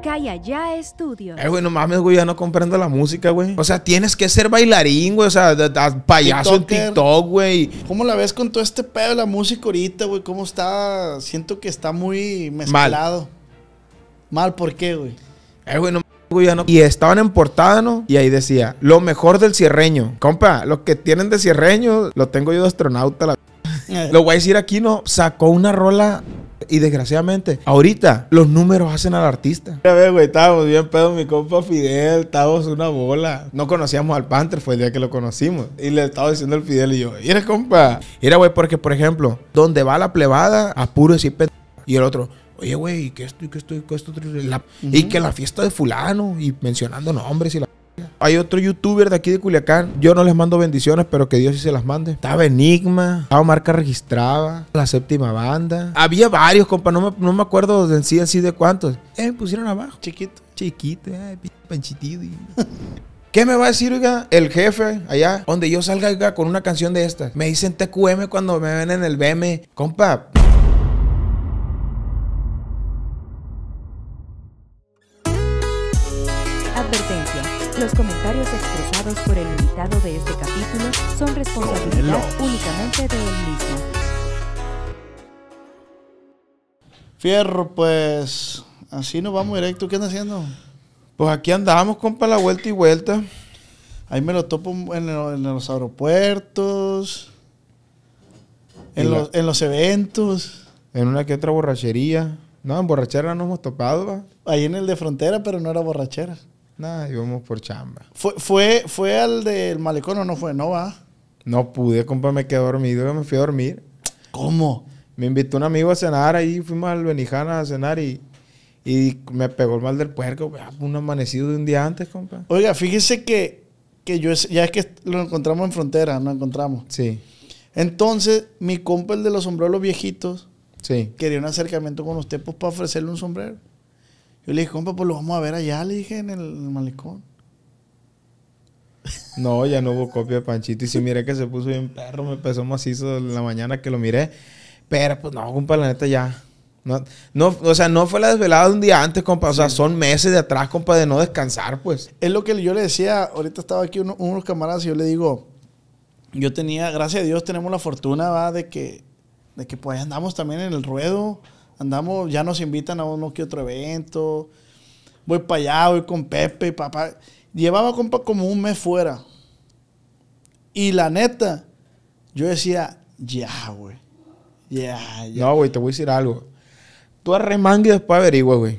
Calla Ya Estudios. Eh, güey, no mames, güey, ya no comprendo la música, güey. O sea, tienes que ser bailarín, güey. O sea, payaso en TikTok, güey. ¿Cómo la ves con todo este pedo de la música ahorita, güey? ¿Cómo está? Siento que está muy mezclado. Mal, ¿por qué, güey? Eh, güey, no no. Y estaban en portada, ¿no? Y ahí decía, lo mejor del cierreño. Compa, lo que tienen de cierreño, lo tengo yo de astronauta, la... lo voy a decir aquí, ¿no? Sacó una rola y desgraciadamente, ahorita los números hacen al artista. Mira, güey, estábamos bien pedo mi compa Fidel, estábamos una bola. No conocíamos al Panther, fue el día que lo conocimos. Y le estaba diciendo el Fidel y yo, mira, compa. Mira, güey, porque, por ejemplo, donde va la plebada, apuro puro decir Y el otro, oye, güey, y qué estoy qué esto? y que la fiesta de fulano, y mencionando nombres y la... Hay otro youtuber de aquí de Culiacán. Yo no les mando bendiciones, pero que Dios sí se las mande. Estaba Enigma, estaba Marca Registrada, la séptima banda. Había varios, compa, no me, no me acuerdo de en sí, en de cuántos. Eh, me pusieron abajo. Chiquito. Chiquito, eh, ¿Qué me va a decir, oiga, el jefe allá, donde yo salga, con una canción de estas? Me dicen TQM cuando me ven en el BM. Compa, Los comentarios expresados por el invitado de este capítulo son responsabilidad únicamente de él mismo. Fierro, pues así nos vamos directo. ¿Qué andas haciendo? Pues aquí andamos, compa, la vuelta y vuelta. Ahí me lo topo en, los aeropuertos, en, los, eventos. En una que otra borrachería. No, en borrachera no hemos topado. Ahí en el de frontera, pero no era borrachera. Nada, íbamos por chamba. ¿Fue, fue, fue al del malecón o no fue? No va. No pude, compa, me quedé dormido, me fui a dormir. ¿Cómo? Me invitó un amigo a cenar ahí, fuimos al Benijana a cenar y, y me pegó el mal del puerco, un amanecido de un día antes, compa. Oiga, fíjese que, que yo, ya es que lo encontramos en frontera, nos encontramos. Sí. Entonces, mi compa, el de los sombreros viejitos, sí. quería un acercamiento con usted pues, para ofrecerle un sombrero. Yo le dije, compa, pues lo vamos a ver allá, le dije, en el malecón. No, ya no hubo copia de Panchito. Y si miré que se puso bien perro, me pesó macizo en la mañana que lo miré. Pero pues no, compa, la neta ya. No, no, o sea, no fue la desvelada de un día antes, compa. O sea, son meses de atrás, compa, de no descansar, pues. Es lo que yo le decía. Ahorita estaba aquí uno, unos camaradas y yo le digo, yo tenía, gracias a Dios, tenemos la fortuna, va, de que, de que pues andamos también en el ruedo. Andamos, ya nos invitan a uno que otro evento. Voy para allá, voy con Pepe y papá. Llevaba, compa, como un mes fuera. Y la neta, yo decía, ya, güey. Ya, ya. No, güey, te voy a decir algo. Tú arremangue y después averigua, güey.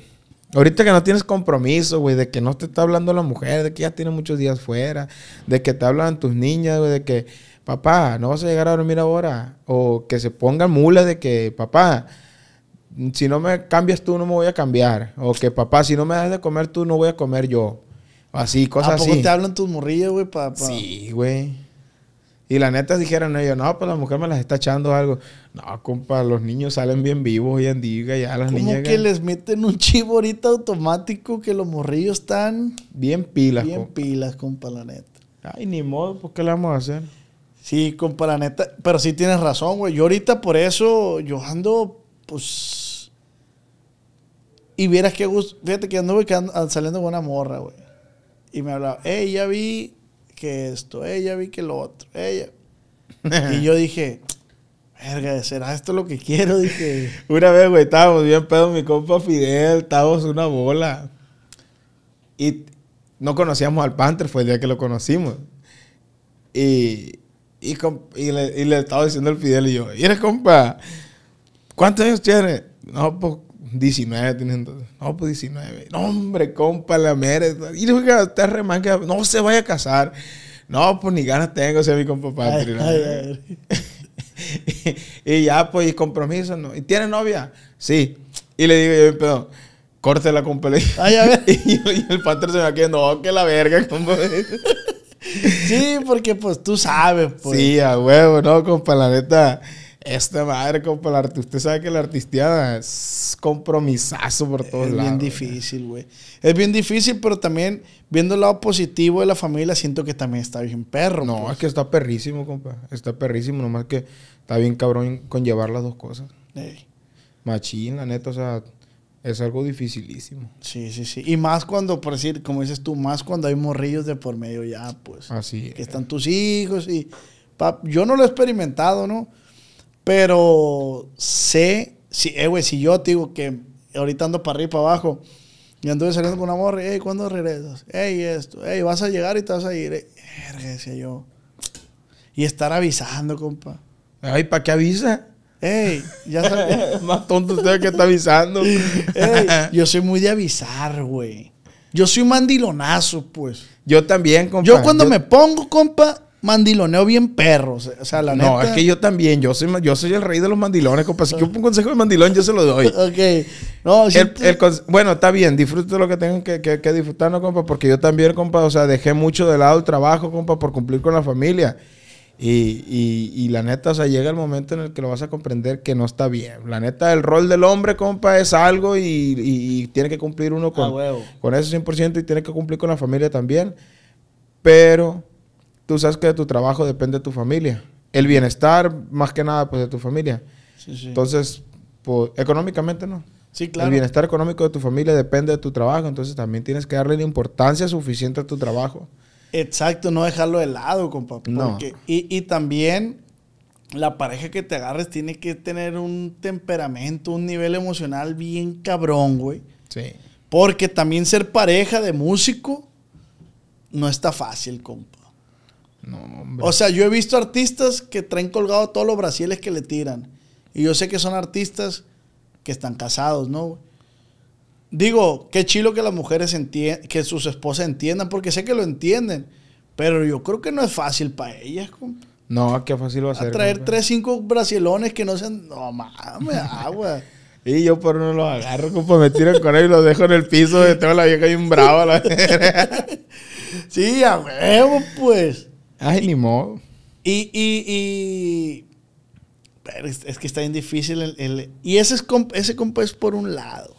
Ahorita que no tienes compromiso, güey, de que no te está hablando la mujer, de que ya tiene muchos días fuera, de que te hablan tus niñas, güey, de que, papá, no vas a llegar a dormir ahora. O que se pongan mulas de que, papá, si no me cambias tú, no me voy a cambiar. O que papá, si no me das de comer tú, no voy a comer yo. Así, cosas ¿A poco te hablan tus morrillos, güey, papá? Sí, güey. Y la neta dijeron ellos, no, pues la mujer me las está echando algo. No, compa, los niños salen bien vivos hoy en día, ya las niñas. que les meten un chivo ahorita automático que los morrillos están. Bien pilas, Bien pilas, compa, la neta. Ay, ni modo, pues ¿qué le vamos a hacer? Sí, compa, la neta. Pero sí tienes razón, güey. Yo ahorita por eso, yo ando, pues y vieras qué gusto. Fíjate que anduve ah, saliendo con una morra, güey. Y me hablaba, ella vi que esto, ella vi que lo otro, ella. y yo dije, verga, ¿será esto lo que quiero? Dije. una vez, güey, estábamos bien pedo, mi compa Fidel, estábamos una bola. Y no conocíamos al Panther, fue el día que lo conocimos. Y, le, estaba diciendo el Fidel y yo, ¿y eres compa? ¿Cuántos años tienes? No, pues 19 tiene entonces. No, pues 19. No, hombre, compa, la mera. Y le está re no se vaya a casar. No, pues ni ganas tengo, o sea mi compa Patrick. y, ya, pues, compromiso, ¿no? ¿Y tiene novia? Sí. Y le digo yo, perdón, corte la compa. Ay, a ver. y, el patrón se me va quedando, no, oh, que la verga, compa. sí, porque pues tú sabes, pues. Sí, a huevo, no, compa, la neta. Esta madre, compararte. Usted sabe que la artisteada es compromisazo por todos lados. Es bien difícil, güey. Es bien difícil, pero también viendo el lado positivo de la familia, siento que también está bien perro. No, pues. es que está perrísimo, compa. Está perrísimo, nomás que está bien cabrón con llevar las dos cosas. Machín, la neta, o sea, es algo dificilísimo. Sí, sí, sí. Y más cuando, por decir, como dices tú, más cuando hay morrillos de por medio ya, pues. Así Que están tus hijos y... yo no lo he experimentado, ¿no? Pero sé, si, eh, güey, si yo te digo que ahorita ando para arriba y para abajo y anduve saliendo con una morra, hey, ¿cuándo regresas? Hey, esto, Ey, vas a llegar y te vas a ir. Eh, verga, decía yo. Y estar avisando, compa. Ay, ¿para qué avisa? Ey, ya sabes. Más tonto usted que está avisando. yo soy muy de avisar, güey. Yo soy un mandilonazo, pues. Yo también, compa. Yo cuando me pongo, compa, mandiloneo bien perro. O sea, la no, neta. No, es que yo también. Yo soy, yo soy el rey de los mandilones, compa. Si yo un consejo de mandilón, yo se lo doy. ok. No, el, pues. bueno, está bien. Disfruto lo que tengan que, que, que disfrutar, ¿no, compa? Porque yo también, compa, o sea, dejé mucho de lado el trabajo, compa, por cumplir con la familia. Y, la neta, o sea, llega el momento en el que lo vas a comprender que no está bien. La neta, el rol del hombre, compa, es algo y, tiene que cumplir uno ah, con, eso con ese 100% y tiene que cumplir con la familia también. Pero tú sabes que de tu trabajo depende de tu familia. El bienestar, más que nada, pues de tu familia. Entonces, económicamente no. Sí, claro. El bienestar económico de tu familia depende de tu trabajo, entonces también tienes que darle la importancia suficiente a tu trabajo. Exacto, no dejarlo de lado, compa. y, y también la pareja que te agarres tiene que tener un temperamento, un nivel emocional bien cabrón, güey. Sí. Porque también ser pareja de músico no está fácil, compa. O sea, yo he visto artistas que traen colgado todos los brasiles que le tiran. Y yo sé que son artistas que están casados, ¿no? Digo, qué chilo que las mujeres entiendan, que sus esposas entiendan, porque sé que lo entienden. Pero yo creo que no es fácil para ellas, compa. No, qué fácil va a ser. A traer tres, cinco brasilones que no sean. No mames, agua. y yo por no los agarro, compa, me tiran con él y los dejo en el piso. De toda la vieja y un bravo. La sí, a huevo, pues. Ay, ni modo. Y, y, y es, que está bien difícil. El, y ese, es, ese compa es por un lado.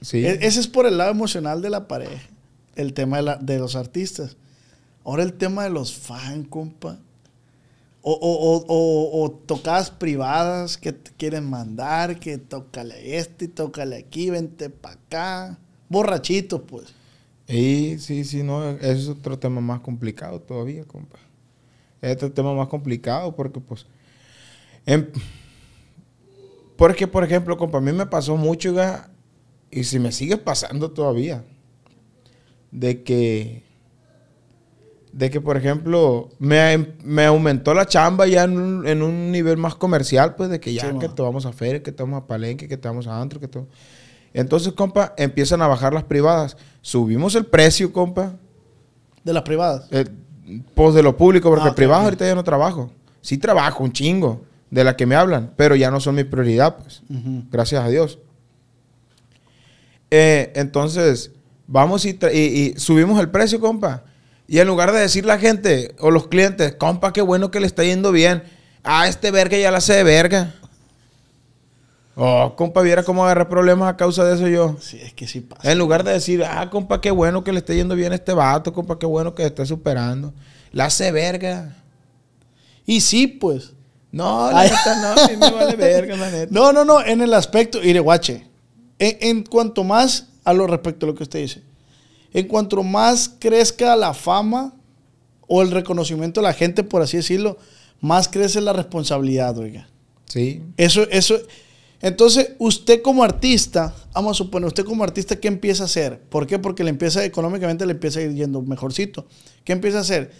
Sí. E, ese es por el lado emocional de la pareja. El tema de, los artistas. Ahora el tema de los fans, compa. O, o, tocadas privadas que te quieren mandar, que tócale este y tócale aquí, vente para acá. Borrachito, pues. Y sí, sí, no, ese es otro tema más complicado todavía, compa este tema más complicado porque, pues, em, porque, por ejemplo, compa, a mí me pasó mucho, y si me sigue pasando todavía, de que, de que, por ejemplo, me, aumentó la chamba ya en un, nivel más comercial, pues, de que ya, que te vamos a Feria, que te vamos a Palenque, que te vamos a Antro, que todo. Entonces, compa, empiezan a bajar las privadas. Subimos el precio, compa. ¿De las privadas? Eh, pues de lo público, porque ah, el privado ahorita ya no trabajo. Sí trabajo un chingo de la que me hablan, pero ya no son mi prioridad, pues. Gracias a Dios. Eh, entonces, vamos y, subimos el precio, compa. Y en lugar de decir la gente o los clientes, compa, qué bueno que le está yendo bien. A ah, este verga ya la sé de verga. Oh, compa, viera cómo agarré problemas a causa de eso yo. Sí, es que sí pasa. En lugar de decir, ah, compa, qué bueno que le esté yendo bien a este vato, compa, qué bueno que se esté superando. La hace verga. Y sí, pues. No, no, vale verga, No, no, no, en el aspecto, mire, guache. En, en, cuanto más, a lo respecto a lo que usted dice, en cuanto más crezca la fama o el reconocimiento de la gente, por así decirlo, más crece la responsabilidad, oiga. Sí. Eso, eso. Entonces, usted como artista, vamos a suponer, usted como artista, ¿qué empieza a hacer? ¿Por qué? Porque le empieza, económicamente le empieza a ir yendo mejorcito. ¿Qué empieza a hacer?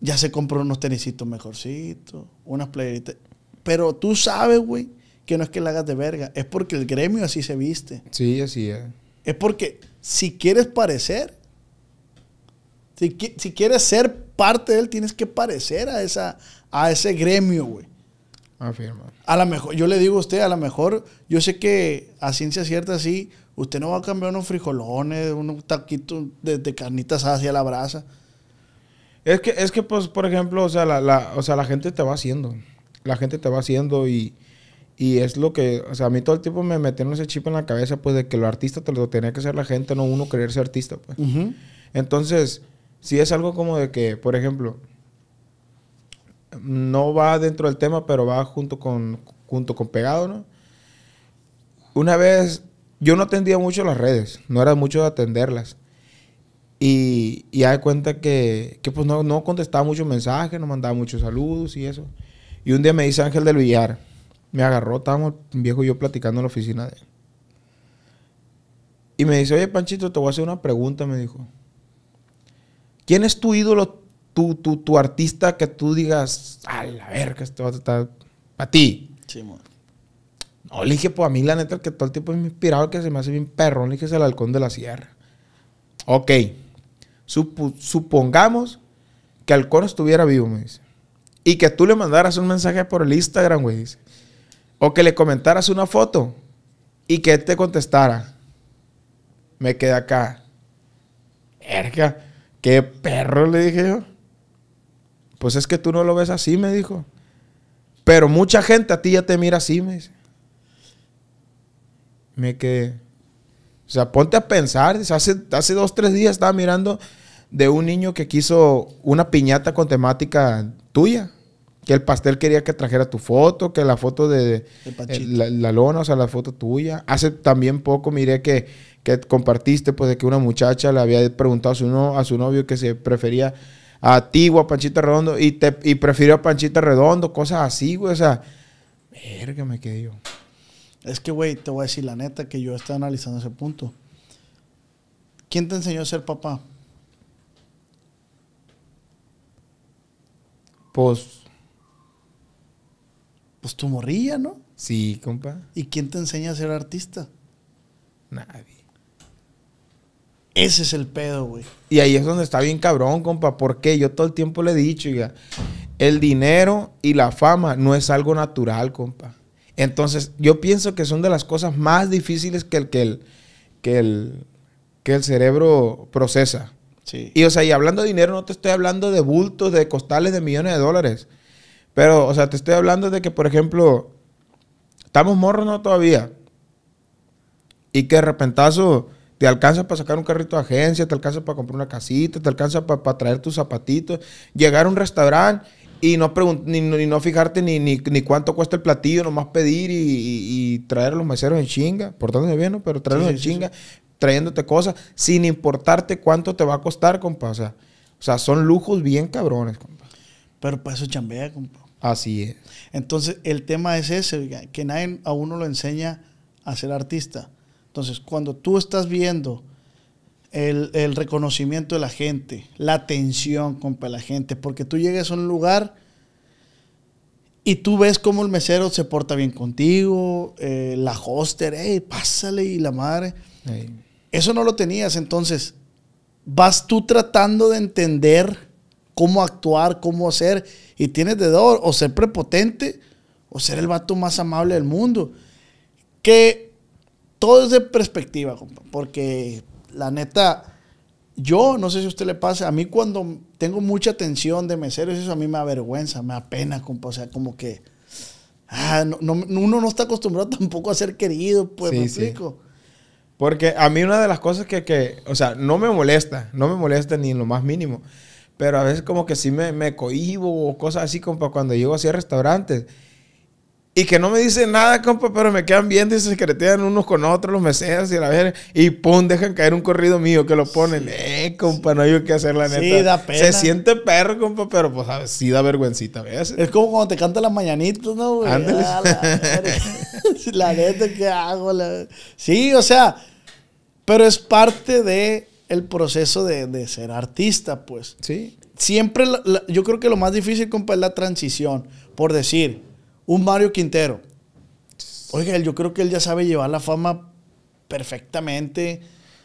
Ya se compró unos tenisitos mejorcitos, unas playeritas. Pero tú sabes, güey, que no es que la hagas de verga, es porque el gremio así se viste. Sí, así es. Es porque si quieres parecer, si, si quieres ser parte de él, tienes que parecer a, esa, a ese gremio, güey. Afirma. A lo mejor, yo le digo a usted, a lo mejor, yo sé que a ciencia cierta sí, usted no va a cambiar unos frijolones, unos taquitos de, carnitas hacia la brasa. Es que, es que, pues, por ejemplo, o sea, la, o sea, la gente te va haciendo. La gente te va haciendo y, es lo que, o sea, a mí todo el tiempo me metieron ese chip en la cabeza, pues, de que lo artista te lo tenía que hacer la gente, no uno creerse artista, pues. Entonces, si es algo como de que, por ejemplo, no va dentro del tema, pero va junto con, junto con pegado, ¿no? Una vez, yo no atendía mucho las redes, no era mucho atenderlas. Y, y ya cuenta que, que pues no, no contestaba muchos mensajes, no mandaba muchos saludos y eso. Y un día me dice Ángel del Villar, me agarró, estábamos viejo yo platicando en la oficina de él. Y me dice, oye Panchito, te voy a hacer una pregunta, me dijo. ¿Quién es tu ídolo tu, artista que tú digas, a la verga, esto va a estar para ti. No, le dije, pues a mí la neta, que todo el tiempo me inspirado, que se me hace bien perro le dije, es el halcón de la sierra. Ok. supongamos que el halcón estuviera vivo, me dice. Y que tú le mandaras un mensaje por el Instagram, güey, dice. O que le comentaras una foto y que te contestara. Me quedé acá. Verga, qué perro, le dije yo. Pues es que tú no lo ves así, me dijo. Pero mucha gente a ti ya te mira así, me dice. Me quedé. O sea, ponte a pensar. Hace, hace dos, tres días estaba mirando de un niño que quiso una piñata con temática tuya. Que el pastel quería que trajera tu foto, que la foto de eh, la, lona, o sea, la foto tuya. Hace también poco miré que, que compartiste, pues, de que una muchacha le había preguntado a su, a su novio que se prefería a ti o a Redondo y, te, prefiero a Panchita Redondo, cosas así, güey. O sea, verga, me quedé Es que, güey, te voy a decir la neta que yo estaba analizando ese punto. ¿Quién te enseñó a ser papá? Pues. Pues tu morrilla, ¿no? Sí, compa. ¿Y quién te enseña a ser artista? Nadie. Ese es el pedo, güey. Y ahí es donde está bien cabrón, compa. Porque yo todo el tiempo le he dicho, ya, el dinero y la fama no es algo natural, compa. Entonces, yo pienso que son de las cosas más difíciles que el, que que el, que el cerebro procesa. Sí. Y, o sea, y hablando de dinero, no te estoy hablando de bultos, de costales de millones de dólares. Pero, o sea, te estoy hablando de que, por ejemplo, estamos morros, ¿no? Todavía. Y que de repentazo te alcanza para sacar un carrito de agencia, te alcanza para comprar una casita, te alcanza para, traer tus zapatitos, llegar a un restaurante y no, no fijarte ni, ni, cuánto cuesta el platillo, nomás pedir y, traer a los meseros en chinga, portándose bien, Pero traerlos en chinga, trayéndote cosas, sin importarte cuánto te va a costar, compa. O sea, o sea son lujos bien cabrones, compa. Pero para eso chambea, compa. Así es. Entonces, el tema es ese, que nadie a uno lo enseña a ser artista. Entonces, cuando tú estás viendo el, reconocimiento de la gente, la atención con la gente, porque tú llegas a un lugar y tú ves cómo el mesero se porta bien contigo, eh, la hoster, hey, pásale y la madre. Eso no lo tenías, entonces vas tú tratando de entender cómo actuar, cómo hacer, y tienes de dos, o ser prepotente, o ser el vato más amable del mundo. Que todo es de perspectiva, compa, porque la neta, yo no sé si a usted le pasa, a mí cuando tengo mucha tensión de meseros, eso a mí me avergüenza, me apena, compa, o sea, como que ah, no, uno no está acostumbrado tampoco a ser querido, pues, me explico. Porque a mí una de las cosas que, que, o sea, no me molesta, no me molesta ni en lo más mínimo, pero a veces como que sí me, me cohibo o cosas así, compa, cuando llego así a restaurantes y que no me dicen nada, compa, pero me quedan bien y se secretean unos con otros, los meseros y la ver Y pum, dejan caer un corrido mío que lo ponen. eh, compa, no hay que hacer la neta. Sí, da pena. Se siente perro, compa, pero pues sí da vergüencita a veces. Es como cuando te canta las mañanitas, ¿no, güey? Ah, la, neta, ¿qué hago? Sí, o sea, pero es parte de el proceso de, ser artista, pues. Sí. Siempre, yo creo que lo más difícil, compa, es la transición. Por decir un Mario Quintero. Oiga, yo creo que él ya sabe llevar la fama perfectamente.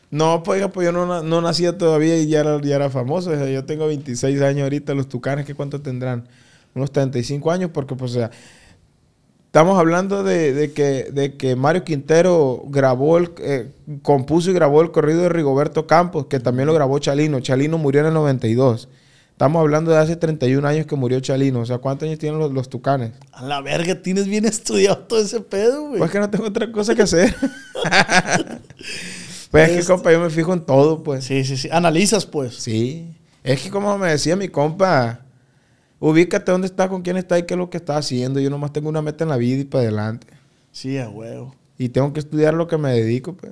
No, pues, pues yo no, no nacía todavía y ya era, famoso. yo tengo 26 años ahorita. Los tucanes, ¿qué cuántos tendrán? Unos 35 años, porque, pues, o sea, estamos hablando de, que, de que Mario Quintero grabó, eh, compuso y grabó el corrido de Rigoberto Campos, que también lo grabó Chalino. Chalino murió en el 92. Estamos hablando de hace 31 años que murió Chalino. O sea, ¿cuántos años tienen los, tucanes? A la verga, tienes bien estudiado todo ese pedo, güey. Pues que no tengo otra cosa que hacer. pues es que, este compa, yo me fijo en todo, pues. Sí, sí, sí. Analizas, pues. Sí. Es que, como me decía mi compa, ubícate dónde estás, con quién estás y qué es lo que estás haciendo. Yo nomás tengo una meta en la vida y para adelante. Sí, a huevo. Y tengo que estudiar lo que me dedico, pues.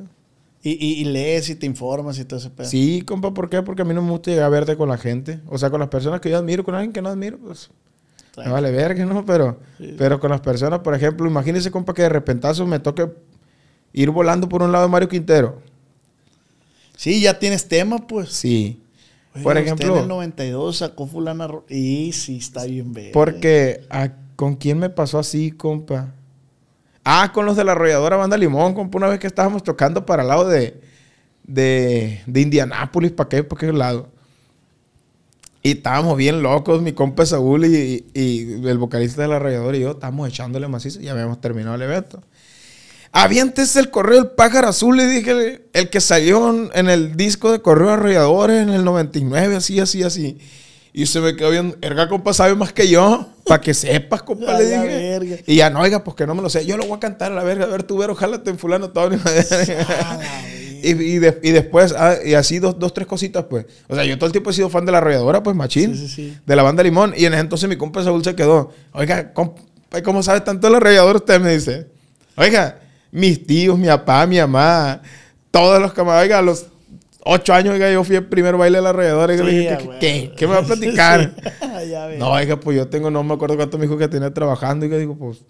Y, lees y te informas y todo ese pedo. Sí, compa, ¿por qué? Porque a mí no me gusta llegar a verte con la gente. O sea, con las personas que yo admiro, con alguien que no admiro, pues. No vale verga, ¿no? Pero, pero con las personas, por ejemplo, imagínese, compa, que de repentazo me toque ir volando por un lado de Mario Quintero. Sí, ya tienes tema, pues. Sí. por ejemplo. en el 92 sacó Fulana. y sí, está bien, ver. Porque, ah, ¿con quién me pasó así, compa? Ah, con los de la arrolladora Banda Limón, compa, una vez que estábamos tocando para el lado de, de, de Indianápolis, ¿para qué? ¿Para lado? Y estábamos bien locos, mi compa Saúl y, el vocalista de la arrolladora y yo, estábamos echándole macizo y habíamos terminado el evento. Había antes el correo El Pájaro Azul, le dije, el que salió en el disco de Correo Arrolladores en el 99, así, así, así. Y se me quedó bien erga, compa, sabe más que yo. Para que sepas, compa, le dije. Y ya no, oiga, pues no me lo sé. Yo lo voy a cantar a la verga. A ver, tú, ver, ojalá te fulano todo. y, y, y, después, ah, y así dos, dos, tres cositas, pues. O sea, yo todo el tiempo he sido fan de la arrolladora, pues, machín. De la banda Limón. Y en ese entonces mi compa se se quedó. Oiga, compa, ¿cómo sabe tanto de la arrolladora usted? Me dice. Oiga, mis tíos, mi papá, mi mamá, todos los camaradas, oiga, los ocho años, oiga, yo fui el primer baile de la alrededor. Y yo dije, ¿qué, ¿qué, me va a platicar? no, oiga, pues yo tengo, no me acuerdo cuánto me dijo que tenía trabajando. Y yo digo, pues,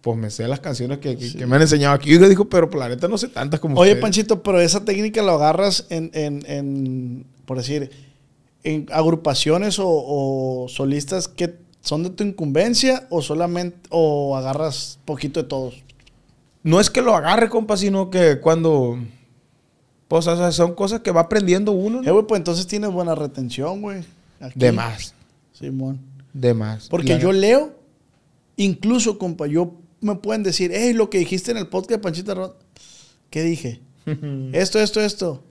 pues me sé las canciones que, me han enseñado aquí. Y yo digo, pero pues, la planeta no sé tantas como Oye, Panchito, pero esa técnica la agarras en, en, por decir, en agrupaciones o, o solistas que son de tu incumbencia o solamente, o agarras poquito de todos. No es que lo agarre, compa, sino que cuando pues o sea, son cosas que va aprendiendo uno. Eh, güey, pues entonces tienes buena retención, güey. De más. Simón. De más. Porque yo leo, incluso, compa, yo me pueden decir, hey, lo que dijiste en el podcast de Panchita Ron. ¿Qué dije? esto, esto, esto.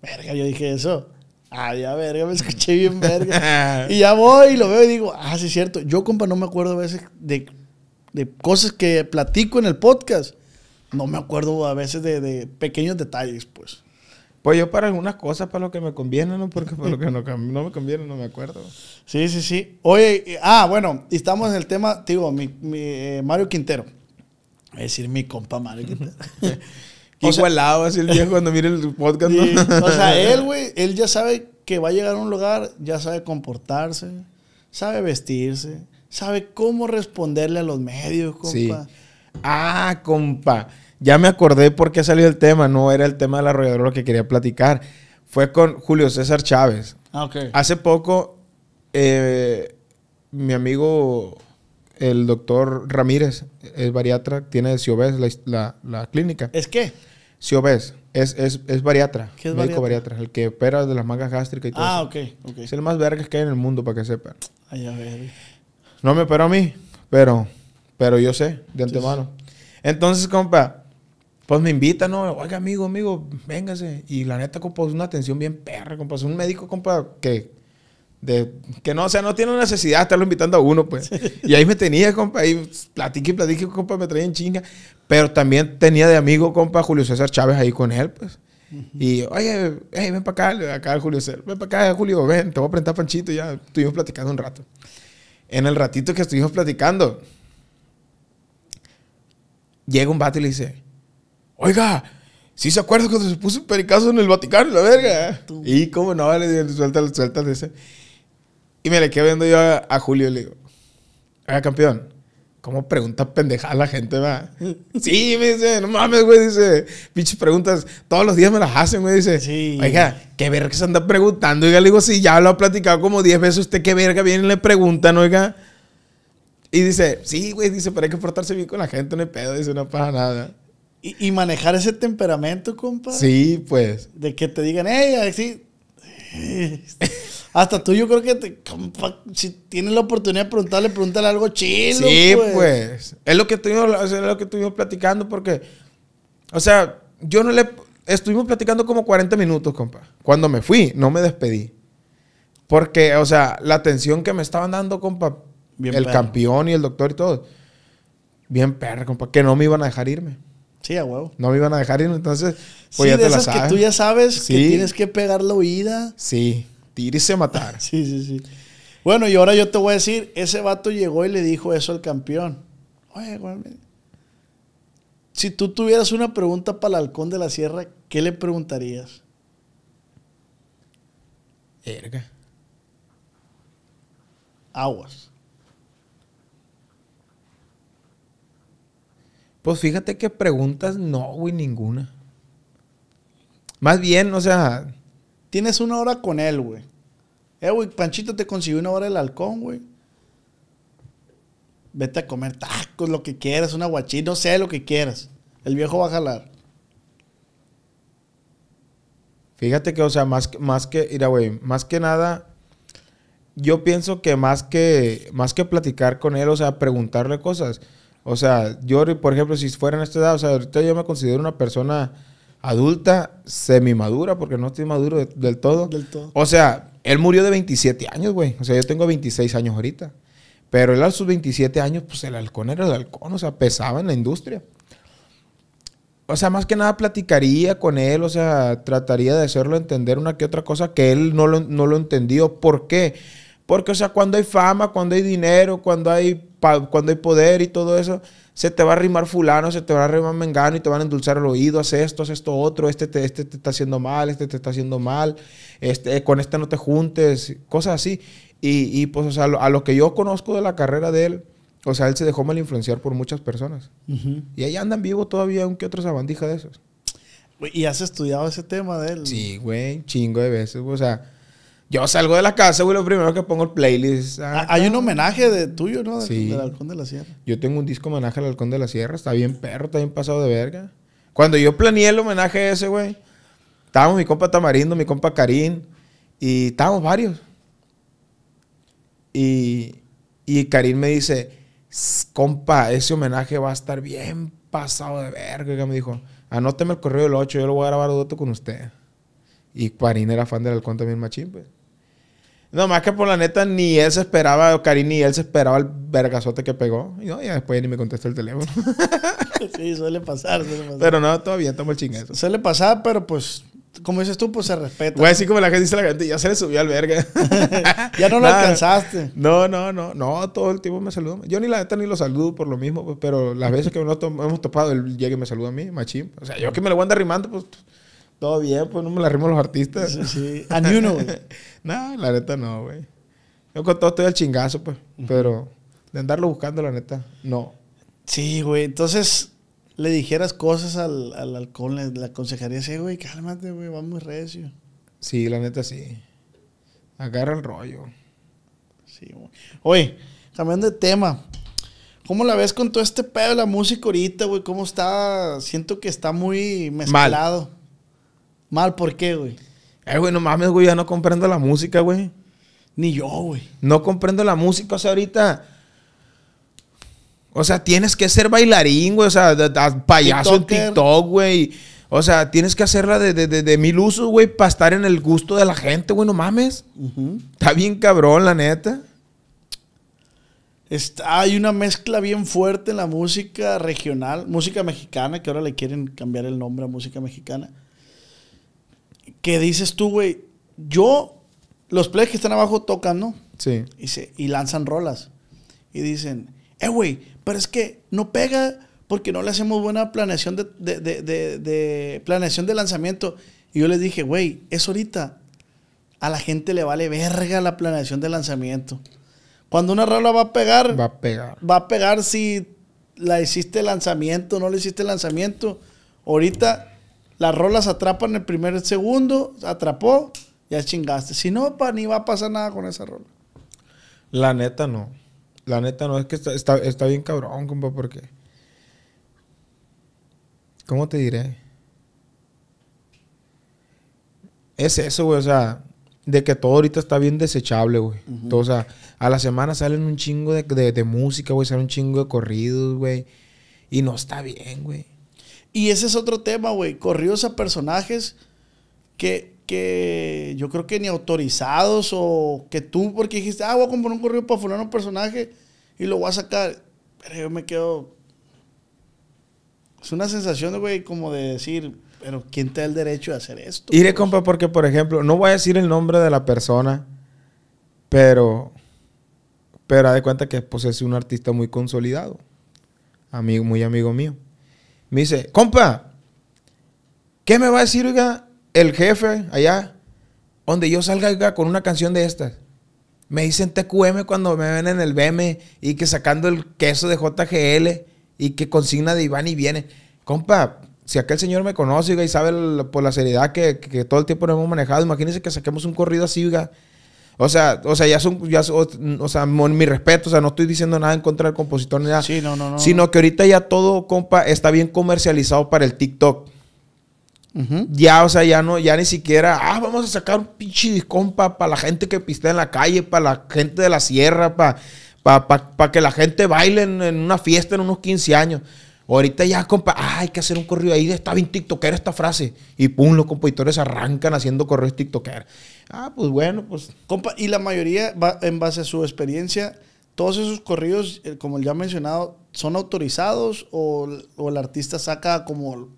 Verga, yo dije eso. Ah, ya verga, me escuché bien verga. y ya voy y lo veo y digo, ah, sí es cierto. Yo, compa, no me acuerdo a veces de, de cosas que platico en el podcast no me acuerdo a veces de, pequeños detalles, pues. Pues yo para algunas cosas, para lo que me conviene, ¿no? Porque para lo que no, me conviene, no me acuerdo. Sí, sí, sí. Oye, ah, bueno, estamos en el tema, digo, mi, eh, Mario Quintero. Es decir, mi compa Mario Quintero. Qué lado igualado el viejo cuando mire el podcast, o sea, él, güey, él ya sabe que va a llegar a un lugar, ya sabe comportarse, sabe vestirse, sabe cómo responderle a los medios, compa. Sí. Ah, compa. Ya me acordé por qué salió el tema. No era el tema del arrollador lo que quería platicar. Fue con Julio César Chávez. Ah, Hace poco, eh, mi amigo, el doctor Ramírez, es bariatra, tiene de la, la, la clínica. ¿Es qué? Ciobes. Es, es, es, bariatra. ¿Qué es médico bariatra? El que opera de las mangas gástricas y todo. Ah, ok. Es el más verga que hay en el mundo, para que sepan. Ay, a No me operó a mí, pero pero yo sé, de antemano. Entonces, compa, pues me invita ¿no? Oiga, amigo, amigo, véngase. Y la neta, compa, es una atención bien perra, compa. Es un médico, compa, que de, que no, o sea, no tiene necesidad de estarlo invitando a uno, pues. Y ahí me tenía, compa, ahí platiqué, platiqué, compa, me en chinga. Pero también tenía de amigo, compa, Julio César Chávez ahí con él, pues. Y, oye, ven para acá, acá Julio César, ven para acá, Julio, ven, te voy a presentar Panchito, ya estuvimos platicando un rato. En el ratito que estuvimos platicando, Llega un vato y le dice, oiga, ¿sí se acuerda cuando se puso un pericazo en el Vaticano, la verga? Y como no, le digo, suelta suelta, dice. Y me le quedo viendo yo a, Julio y le digo, oiga, campeón, ¿Cómo pregunta pendeja la gente, va? Sí, me dice, no mames, güey, dice, pinches preguntas, todos los días me las hacen, güey, dice. Sí. Oiga, qué verga se anda preguntando, oiga, le digo, si ya lo ha platicado como 10 veces, usted qué verga viene y le preguntan, oiga. Y dice, sí, güey, dice, pero hay que portarse bien con la gente, no hay pedo, dice, no pasa nada. Y, manejar ese temperamento, compa. Sí, pues. De que te digan, hey, así. Hasta tú, yo creo que compa, si tienes la oportunidad de preguntarle, pregúntale algo chido. Sí, pues. pues. Es lo que estuvimos, es lo que estuvimos platicando porque, o sea, yo no le, estuvimos platicando como 40 minutos, compa. Cuando me fui, no me despedí. Porque, o sea, la atención que me estaban dando, compa, el campeón y el doctor y todo. Bien perra, compa. Que no me iban a dejar irme. Sí, a huevo. No me iban a dejar irme, entonces, pues sí, ya de te la sabes. que tú ya sabes que tienes que pegar la huida. Sí, tirarse a matar. sí, sí, sí. Bueno, y ahora yo te voy a decir, ese vato llegó y le dijo eso al campeón. Oye, güey, si tú tuvieras una pregunta para el halcón de la sierra, ¿qué le preguntarías? Erga. Aguas. Pues fíjate que preguntas, no, güey, ninguna. Más bien, o sea. Tienes una hora con él, güey. Eh, güey, Panchito te consiguió una hora el halcón, güey. Vete a comer tacos, lo que quieras, una guachita, no sé, lo que quieras. El viejo va a jalar. Fíjate que, o sea, más, más que, mira, güey, más que nada, yo pienso que más que, más que platicar con él, o sea, preguntarle cosas o sea, yo, por ejemplo, si fuera en esta edad, o sea, ahorita yo me considero una persona adulta, semimadura, porque no estoy maduro del, todo. del todo. O sea, él murió de 27 años, güey. O sea, yo tengo 26 años ahorita. Pero él a sus 27 años, pues el halcón era el halcón, o sea, pesaba en la industria. O sea, más que nada platicaría con él, o sea, trataría de hacerlo entender una que otra cosa que él no lo, no lo entendió. ¿Por qué? Porque, o sea, cuando hay fama, cuando hay dinero, cuando hay cuando hay poder y todo eso, se te va a arrimar fulano, se te va a arrimar mengano y te van a endulzar el oído, haz esto, haz esto otro, este te, este te está haciendo mal, este te está haciendo mal, este, con este no te juntes, cosas así. Y, y pues, o sea, a lo que yo conozco de la carrera de él, o sea, él se dejó mal influenciar por muchas personas. Y ahí andan vivo todavía aunque que sabandija de esos. ¿Y has estudiado ese tema de él? Sí, güey, chingo de veces. O sea, yo salgo de la casa, güey, lo primero que pongo el playlist. Ah, hay un homenaje de tuyo, ¿no? De, sí. Del Halcón de la Sierra. Yo tengo un disco homenaje al Halcón de la Sierra. Está bien perro, está bien pasado de verga. Cuando yo planeé el homenaje ese, güey, estábamos mi compa Tamarindo, mi compa Karim, y estábamos varios. Y, y Karim me dice, compa, ese homenaje va a estar bien pasado de verga. Y me dijo, anóteme el correo del 8, yo lo voy a grabar otro con usted. Y Karim era fan del Halcón también machín, pues. No, más que por la neta, ni él se esperaba, Karim ni él se esperaba el vergazote que pegó. Y no, y después ni me contestó el teléfono. sí, suele pasar, suele pasar. Pero no, todavía tomo el se Suele pasar, pero pues, como dices tú, pues se respeta. Güey, así como la gente dice la gente, ya se le subió al verga. ya no lo alcanzaste. No, no, no, no, todo el tiempo me saludó. Yo ni la neta ni lo saludo por lo mismo, pues, pero las veces que hemos topado, él llega y me saluda a mí, machín. O sea, yo que me lo voy a andar rimando, pues todo bien, pues no me la rimo los artistas. Sí, A ni uno, güey. no, la neta no, güey. Yo con todo estoy al chingazo, pues. Pero de andarlo buscando, la neta, no. Sí, güey. Entonces, le dijeras cosas al, al le, le aconsejarías, güey, cálmate, güey, va muy recio. Sí, la neta sí. Agarra el rollo. Sí, güey. Oye, cambiando de tema. ¿Cómo la ves con todo este pedo de la música ahorita, güey? ¿Cómo está? Siento que está muy mezclado. ¿Mal por qué, güey? Eh, güey, no mames, güey, ya no comprendo la música, güey. Ni yo, güey. No comprendo la música, o sea, ahorita... O sea, tienes que ser bailarín, güey. O sea, payaso en TikTok, güey. O sea, tienes que hacerla de, de, mil usos, güey, para estar en el gusto de la gente, güey. No mames. Está bien cabrón, la neta. hay una mezcla bien fuerte en la música regional, música mexicana, que ahora le quieren cambiar el nombre a música mexicana que dices tú, güey, yo, los players que están abajo tocan, ¿no? Sí. Y, y lanzan rolas. Y dicen, eh, güey, pero es que no pega porque no le hacemos buena planeación de, de, de, planeación de lanzamiento. Y yo les dije, güey, es ahorita. A la gente le vale verga la planeación de lanzamiento. Cuando una rola va a pegar. Va a pegar. Va a pegar si la hiciste lanzamiento, no le hiciste lanzamiento. Ahorita las rolas atrapan el primer el segundo, atrapó, ya chingaste. Si no, pa, ni va a pasar nada con esa rola. La neta no. La neta no, es que está, bien cabrón, compa, porque... ¿Cómo te diré? Es eso, güey, o sea, de que todo ahorita está bien desechable, güey. O sea, a la semana salen un chingo de, de música, güey, salen un chingo de corridos, güey. Y no está bien, güey. Y ese es otro tema, güey. Corridos a personajes que, yo creo que ni autorizados o que tú, porque dijiste, ah, voy a comprar un corrido para fulano personaje y lo voy a sacar. Pero yo me quedo. Es una sensación, güey, como de decir, pero ¿quién te da el derecho de hacer esto? Iré, compa, porque, por ejemplo, no voy a decir el nombre de la persona, pero. Pero haz de cuenta que pues, es un artista muy consolidado. Amigo, muy amigo mío. Me dice, compa, ¿qué me va a decir, el jefe allá, donde yo salga con una canción de estas? Me dicen TQM cuando me ven en el BM y que sacando el queso de JGL y que consigna de Iván y viene. Compa, si aquel señor me conoce y sabe por la seriedad que, todo el tiempo nos hemos manejado, imagínese que saquemos un corrido así, oiga, o sea, o sea, ya son, o sea, mi respeto, o sea, no estoy diciendo nada en contra del compositor ni nada. Sí, no, no, no. Sino que ahorita ya todo, compa, está bien comercializado para el TikTok. Ya, o sea, ya no, ya ni siquiera, ah, vamos a sacar un pinche compa, para la gente que pistea en la calle, para la gente de la sierra, para pa, pa, que la gente baile en, una fiesta en unos 15 años. Ahorita ya, compa, hay que hacer un correo ahí, está bien tiktoker esta frase. Y pum, los compositores arrancan haciendo correos TikToker. Ah, pues bueno, pues. Compa, y la mayoría, en base a su experiencia, todos esos corridos, eh, como ya mencionado, ¿son autorizados o, el artista saca como.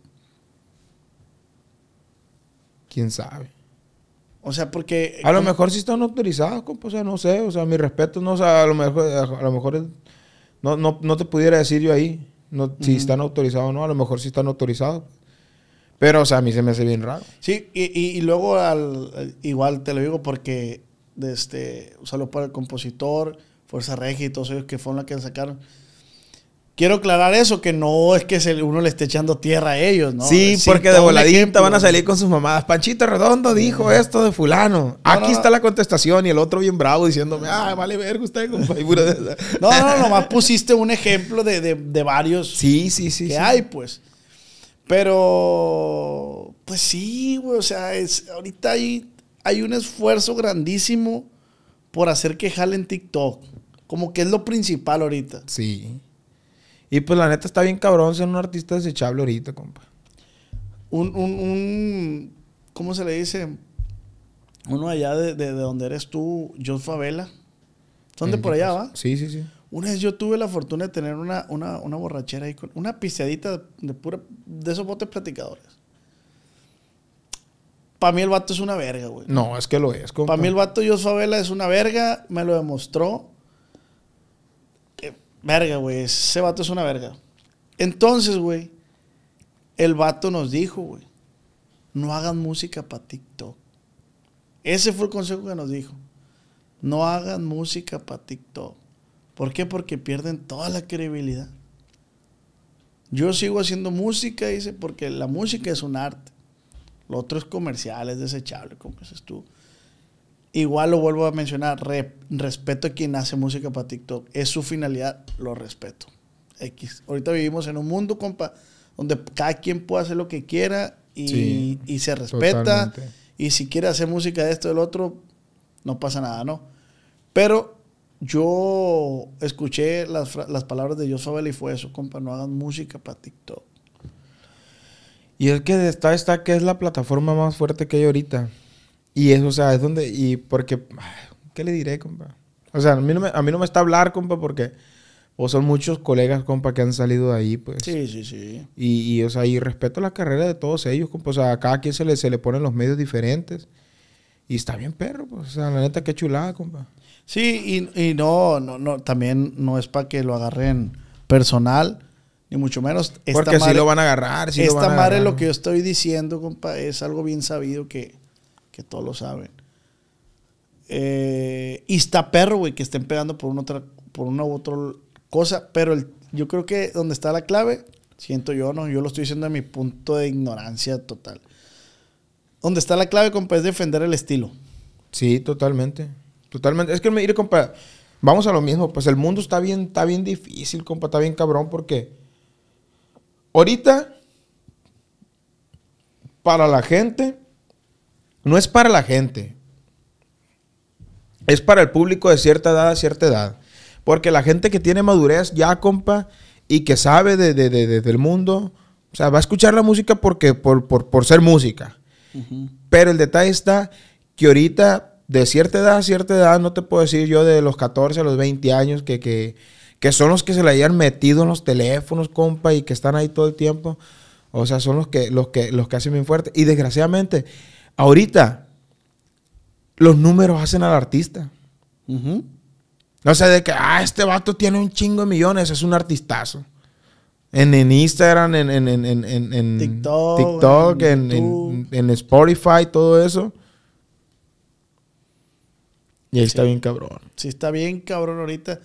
Quién sabe. O sea, porque. A lo mejor sí están autorizados, compa, o sea, no sé, o sea, mi respeto, no, o a lo mejor, a lo mejor no, te pudiera decir yo ahí no, si están autorizados o no, a lo mejor sí están autorizados. Pero, o sea, a mí se me hace bien raro. Sí, y, y, luego al, igual te lo digo porque este, solo para el compositor, Fuerza regi y todos ellos que fueron los que sacaron. Quiero aclarar eso, que no es que uno le esté echando tierra a ellos, ¿no? Sí, porque de voladita van a salir con sus mamadas. Panchito Redondo dijo esto de fulano. Aquí está la contestación y el otro bien bravo diciéndome, ah, vale verga usted, compadre. no, no, nomás pusiste un ejemplo de, de, de varios sí, sí, sí, que hay, pues. Pero, pues sí, güey, o sea, es, ahorita hay, un esfuerzo grandísimo por hacer que jalen TikTok. Como que es lo principal ahorita. Sí. Y pues la neta está bien cabrón ser un artista desechable ahorita, compa. Un, un, un ¿cómo se le dice? Uno allá de, donde eres tú, John Favela. Son de por allá, ¿va? Sí, sí, sí. Una vez yo tuve la fortuna de tener una, borrachera ahí, con, una piseadita de, de esos botes platicadores. Para mí el vato es una verga, güey. No, es que lo es. Para mí el vato yo Favela es una verga, me lo demostró. Eh, verga, güey, ese vato es una verga. Entonces, güey, el vato nos dijo, güey, no hagan música para TikTok. Ese fue el consejo que nos dijo. No hagan música para TikTok. ¿Por qué? Porque pierden toda la credibilidad. Yo sigo haciendo música, dice, porque la música es un arte. Lo otro es comercial, es desechable, como dices tú. Igual lo vuelvo a mencionar, respeto a quien hace música para TikTok. Es su finalidad, lo respeto. X. Ahorita vivimos en un mundo, compa, donde cada quien puede hacer lo que quiera y, se respeta. Y si quiere hacer música de esto, del otro, no pasa nada, ¿no? Pero yo escuché las, las palabras de Joshua y fue eso, compa, no hagan música para TikTok. Y es que está, esta que es la plataforma más fuerte que hay ahorita. Y es, o sea, es donde, y porque, ¿qué le diré, compa? O sea, a mí no me, a mí no me está hablar, compa, porque o pues, son muchos colegas, compa, que han salido de ahí, pues. Sí, sí, sí. Y, y o sea, y respeto la carrera de todos ellos, compa. O sea, a cada quien se le, se le ponen los medios diferentes. Y está bien, perro, pues. O sea, la neta, qué chulada, compa. Sí, y, no, no, no, también no es para que lo agarren personal, ni mucho menos. Porque si lo van a agarrar. si esta lo madre, lo que yo estoy diciendo, compa, es algo bien sabido que, todos lo saben. Eh, y está perro, güey, que estén pegando por una, otra, por una u otra cosa, pero yo creo que donde está la clave, siento yo, no, yo lo estoy diciendo en mi punto de ignorancia total. Donde está la clave, compa, es defender el estilo. Sí, totalmente. Totalmente. Es que, me iré compa, vamos a lo mismo. Pues el mundo está bien, está bien difícil, compa, está bien cabrón, porque ahorita, para la gente, no es para la gente. Es para el público de cierta edad a cierta edad. Porque la gente que tiene madurez ya, compa, y que sabe de, del mundo, o sea, va a escuchar la música porque, por, ser música. Pero el detalle está que ahorita de cierta edad a cierta edad, no te puedo decir yo de los 14 a los 20 años, que, son los que se le hayan metido en los teléfonos, compa, y que están ahí todo el tiempo. O sea, son los que, los que, los que hacen bien fuerte. Y desgraciadamente, ahorita, los números hacen al artista. No sé, de que, ah, este vato tiene un chingo de millones, es un artistazo. En, en Instagram, en, en, en TikTok, TikTok en, en, Spotify, todo eso. Y ahí está bien cabrón. Sí, está bien cabrón ahorita.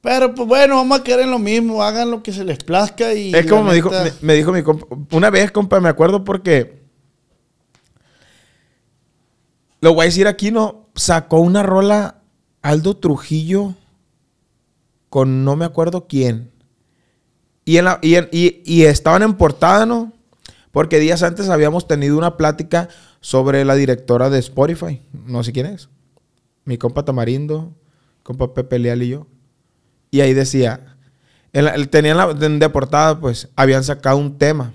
Pero pues bueno, vamos a quedar lo mismo, hagan lo que se les plazca y... Es como me dijo, me, dijo mi compa, una vez compa, me acuerdo porque... Lo voy a decir aquí, ¿no? Sacó una rola Aldo Trujillo con no me acuerdo quién. Y, en y, y estaban en portada, ¿no? Porque días antes habíamos tenido una plática sobre la directora de Spotify, no sé quién es mi compa Tamarindo, compa Pepe Leal y yo. Y ahí decía, él tenía la, de portada, pues, habían sacado un tema.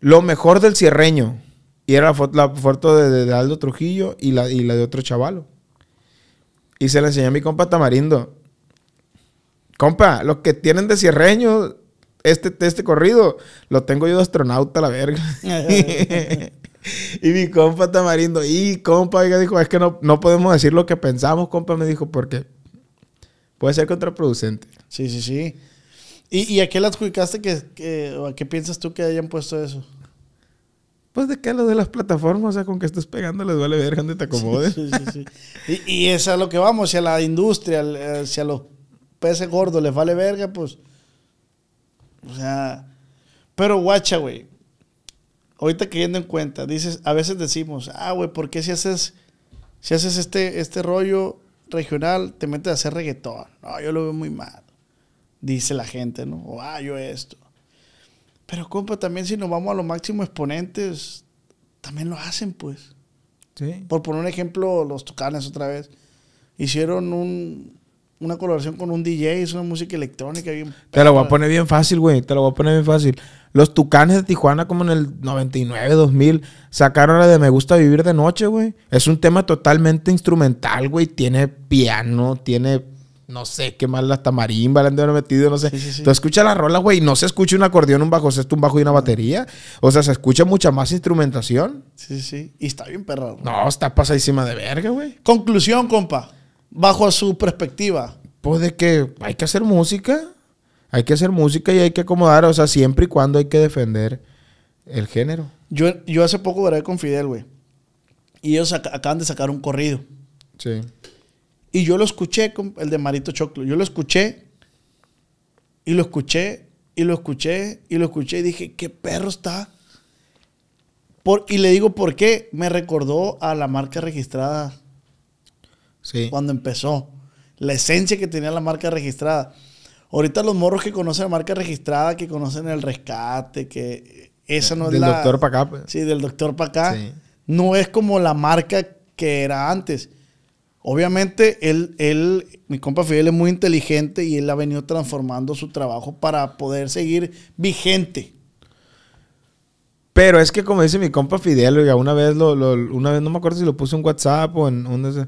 Lo mejor del cierreño. Y era la foto, la foto de, Aldo Trujillo y la, la de otro chavalo. Y se la enseñé a mi compa Tamarindo. Compa, lo que tienen de cierreño, este, este corrido, lo tengo yo de astronauta, la verga. Y mi compa Tamarindo, y compa, oiga, dijo, es que no, podemos decir lo que pensamos, compa, me dijo, porque puede ser contraproducente. Sí, sí, sí. ¿Y, y a qué le adjudicaste que, que, o a qué piensas tú que hayan puesto eso? Pues de qué lo de las plataformas, o sea, con que estés pegando les vale verga dónde te acomodes. y, y, es a lo que vamos, si a la industria, eh, si a los pues, peces gordos les vale verga, pues. O sea. Pero guacha, güey ahorita yendo en cuenta, dices, a veces decimos, ah, güey, ¿por qué si haces, si haces este, este rollo regional, te metes a hacer reggaetón? No, yo lo veo muy mal, dice la gente, ¿no? O, ah, yo esto. Pero, compa, también si nos vamos a los máximos exponentes, también lo hacen, pues. Sí. Por poner un ejemplo, los Tucanes otra vez. Hicieron un, una colaboración con un DJ, es una música electrónica Te la voy a poner bien fácil, güey. Te la voy a poner bien fácil. Los Tucanes de Tijuana, como en el 99, 2000, sacaron la de Me Gusta Vivir de Noche, güey. Es un tema totalmente instrumental, güey. Tiene piano, tiene no sé qué más la marimba le han metido, no sé. Tú escuchas la rola, güey, y no se escucha un acordeón, un bajo sexto, un bajo y una batería. O sea, se escucha mucha más instrumentación. Sí, sí. Y está bien perro. No, está pasadísima de verga, güey. Conclusión, compa. Bajo su perspectiva. Pues de que hay que hacer música hay que hacer música y hay que acomodar, o sea, siempre y cuando hay que defender el género. Yo, yo hace poco grabé con Fidel, güey. Y ellos acaban de sacar un corrido. Sí. Y yo lo escuché, con el de Marito Choclo. Yo lo escuché y lo escuché y lo escuché y lo escuché y dije, qué perro está. Por, y le digo por qué. Me recordó a la marca registrada. Sí. Cuando empezó. La esencia que tenía la marca registrada. Ahorita los morros que conocen la marca registrada, que conocen el rescate, que esa no del es la... Del doctor para acá. Pues. Sí, del doctor para acá. No es como la marca que era antes. Obviamente, él, él, mi compa Fidel es muy inteligente y él ha venido transformando su trabajo para poder seguir vigente. Pero es que como dice mi compa Fidel, una vez lo, una vez no me acuerdo si lo puse en WhatsApp o en un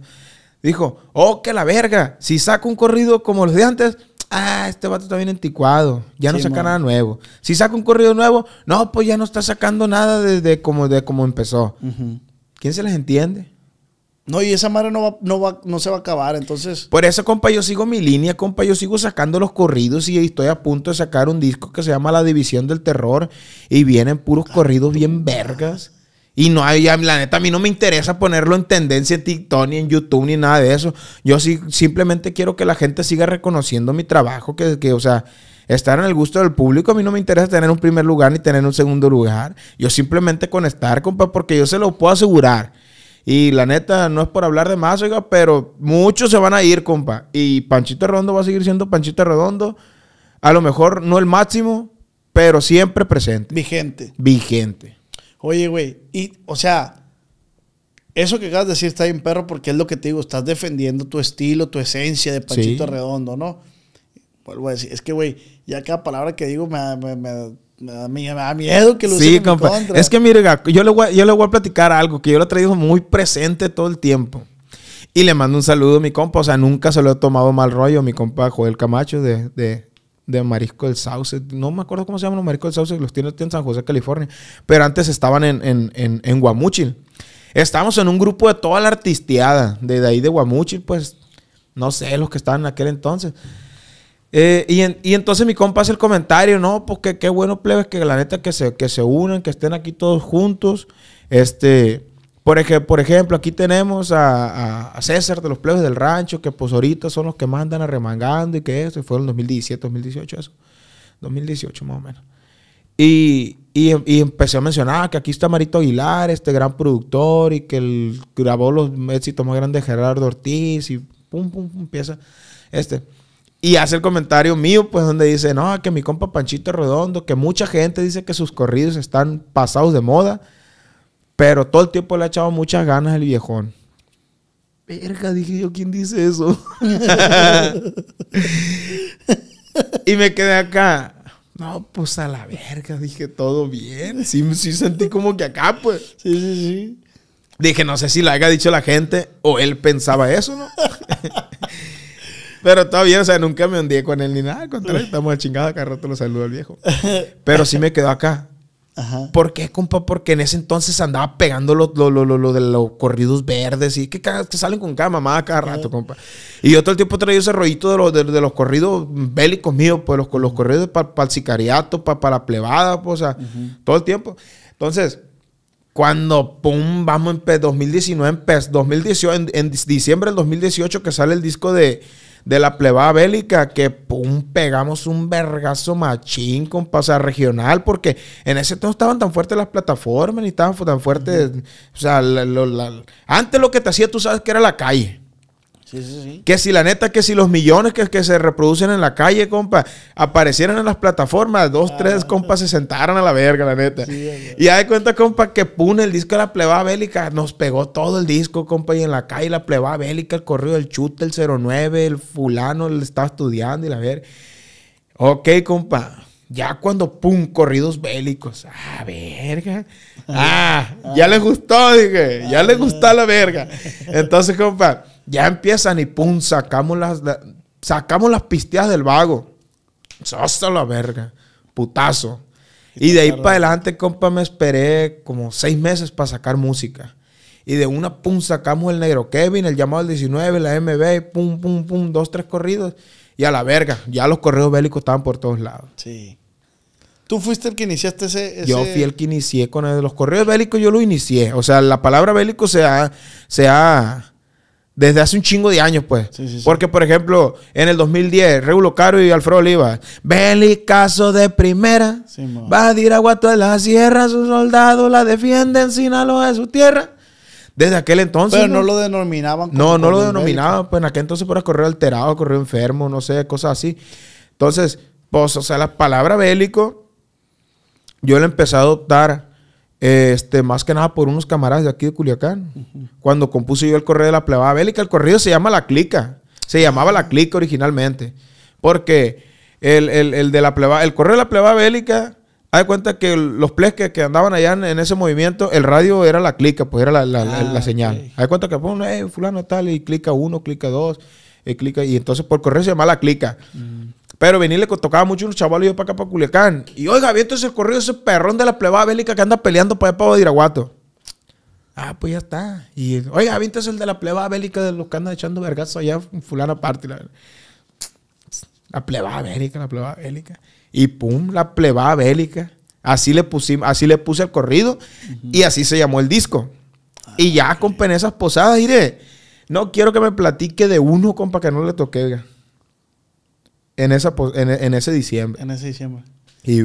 dijo, oh, que la verga, si saco un corrido como los de antes, ah, este vato está bien anticuado, ya no saca nada nuevo. Si saca un corrido nuevo, no, pues ya no está sacando nada desde como, de como empezó. ¿Quién se les entiende? No, y esa madre no no no se va a acabar, entonces. Por eso, compa, yo sigo mi línea, compa, yo sigo sacando los corridos y estoy a punto de sacar un disco que se llama La División del Terror y vienen puros ah, corridos bien vergas. Y no hay, la neta, a mí no me interesa ponerlo en tendencia en TikTok, ni en YouTube, ni nada de eso. Yo sí, simplemente quiero que la gente siga reconociendo mi trabajo, que, o sea, estar en el gusto del público. A mí no me interesa tener un primer lugar ni tener un segundo lugar. Yo simplemente conectar, compa, porque yo se lo puedo asegurar. Y la neta, no es por hablar de más, oiga, pero muchos se van a ir, compa. Y Panchito Redondo va a seguir siendo Panchito Redondo. A lo mejor no el máximo, pero siempre presente. Vigente. Vigente. Oye, güey, y, o sea, eso que acabas de decir está bien, perro, porque es lo que te digo, estás defendiendo tu estilo, tu esencia de Panchito Redondo, ¿no? Vuelvo a decir, es que, güey, ya cada palabra que digo me, da, miedo que lo sí, compa. Es que mire, yo le, voy, yo le voy a platicar algo que yo lo he traído muy presente todo el tiempo. Y le mando un saludo a mi compa. O sea, nunca se lo he tomado mal rollo mi compa Joel Camacho de, de Marisco del Sauce. No me acuerdo cómo se llaman los Marisco del Sauce, los tienen en San José, California. Pero antes estaban en, en, en, en Guamuchil. Estábamos en un grupo de toda la artisteada, de, ahí de Guamuchil, pues no sé, los que estaban en aquel entonces. Eh, y, entonces mi compa hace el comentario, no, porque pues, qué bueno plebes que la neta que se, que se unan, que estén aquí todos juntos. Este, por, por ejemplo, aquí tenemos a, César de los plebes del rancho, que pues ahorita son los que mandan andan arremangando y que eso, y fue en 2017, 2018 eso. 2018 más o menos. Y, y, empecé a mencionar que aquí está Marito Aguilar, este gran productor, y que grabó los éxitos más grandes de Gerardo Ortiz, y pum, pum, pum, empieza este. Y hace el comentario mío, pues, donde dice, no, que mi compa Panchito Redondo, que mucha gente dice que sus corridos están pasados de moda, pero todo el tiempo le ha echado muchas ganas el viejón. Verga, dije yo, ¿quién dice eso? y me quedé acá. No, pues a la verga, dije todo bien. Sí, sí sentí como que acá, pues. Sí, sí, sí. Dije, no sé si lo haya dicho la gente o él pensaba eso, ¿no? Pero todavía, o sea, nunca me hundí con él ni nada. estamos chingados, chingada, cada rato lo saludo al viejo. Pero sí me quedó acá. ¿Por qué, compa? Porque en ese entonces andaba pegando lo, de los corridos verdes y que, que, salen con cada mamada cada rato, compa. Y yo todo el tiempo traía ese rollito de los, de, los corridos bélicos míos, pues los, los corridos para el sicariato, para la plebada, pues, todo el tiempo. Entonces, cuando, pum, vamos en 2019, en 2018, en diciembre del 2018 que sale el disco de de la plebada bélica que pum, pegamos un vergazo machín con pasar regional, porque en ese entonces estaban tan fuertes las plataformas, ni estaban tan fuertes. O sea, antes lo que te hacía tú sabes que era la calle. Que si la neta, que si los millones que, se reproducen en la calle, compa, aparecieran en las plataformas, dos, ah, tres, compas se sentaron a la verga, la neta. y ya de cuenta, compa, que Pune, el disco de la plebada bélica, nos pegó todo el disco, compa, y en la calle la plebada bélica, el corrido del chute, el 09, el fulano, el estaba estudiando y la verga. Ok, compa. Ya cuando, pum, corridos bélicos. Ah, verga. Ah, ya le gustó, dije. Ya le ah. gustó la verga. Entonces, compa, ya empiezan y pum, sacamos las, sacamos las pisteadas del vago. Sosa la verga. Putazo. Y, de ahí para adelante, compa, me esperé como seis meses para sacar música. Y de una, pum, sacamos el negro Kevin, el llamado al 19, la MB, pum, pum, pum, dos, tres corridos. Y a la verga, ya los correos bélicos estaban por todos lados. Sí. ¿Tú fuiste el que iniciaste ese, Yo fui el que inicié con el, los correos bélicos, yo lo inicié. O sea, la palabra bélico se ha, se ha desde hace un chingo de años, pues. Porque, por ejemplo, en el 2010, Regulo Caro y Alfredo Oliva, caso de primera, va a ir a de la Sierra, sus soldados la defienden, Sinaloa de su tierra. Desde aquel entonces. Pero no, lo denominaban. no, no lo denominaban. Pues en aquel entonces era correo alterado, correo enfermo, no sé, cosas así. Entonces, pues, o sea, la palabra bélico, yo la empecé a adoptar este, más que nada por unos camaradas de aquí de Culiacán. Cuando compuse yo el correo de la plebada bélica, el correo se llama La Clica. Se llamaba La Clica originalmente. Porque el, de la el correo de la plebada bélica, hay cuenta que los pleques que andaban allá en, ese movimiento, el radio era la clica, pues era la, la, ah, señal. Hay cuenta que ponen, pues, hey, eh, fulano tal, y clica uno, clica dos, y eh, clica, y entonces por correo se llama la clica. Mm. Pero venirle tocaba mucho unos chavalos yo para acá, para Culiacán. Y oiga, viento ese corrido, ese perrón de la plebada bélica que anda peleando para allá para Iraguato. Ah, pues ya está. Y oiga, viento ese el de la plebada bélica de los que andan echando vergazo allá, fulano aparte. La, la plebada bélica, la plebada bélica. Y pum, la plebada bélica. Así le, pusimos, así le puse el corrido y así se llamó el disco. y ya, ah, con esas posadas, iré No quiero que me platique de uno, compa, que no le toque en, esa, en, ese diciembre. En ese diciembre.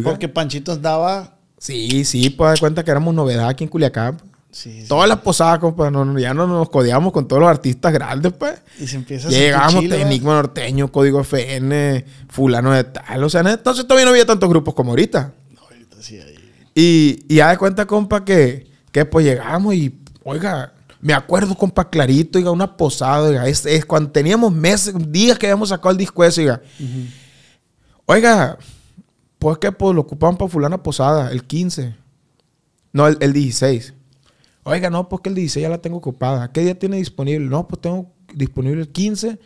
Porque Panchitos daba... Sí, sí, pues de cuenta que éramos novedad aquí en Culiacán. Sí, sí. Todas las posadas, compa, ya no nos codeamos con todos los artistas grandes, pues. Y se empieza a Llegamos, Técnico Norteño, Código FN, Fulano de Tal. O sea, entonces todavía no había tantos grupos como ahorita. No, ahorita sí hay. Y, y ya de cuenta, compa, que, que pues llegamos y, oiga, me acuerdo, compa, clarito, diga, una posada, es, es cuando teníamos meses, días que habíamos sacado el disco ese, oiga. pues que pues, lo ocupaban para fulana posada, el 15. No, el, 16. Oiga, no, pues que el 16 ya la tengo ocupada. ¿Qué día tiene disponible? No, pues tengo disponible el 15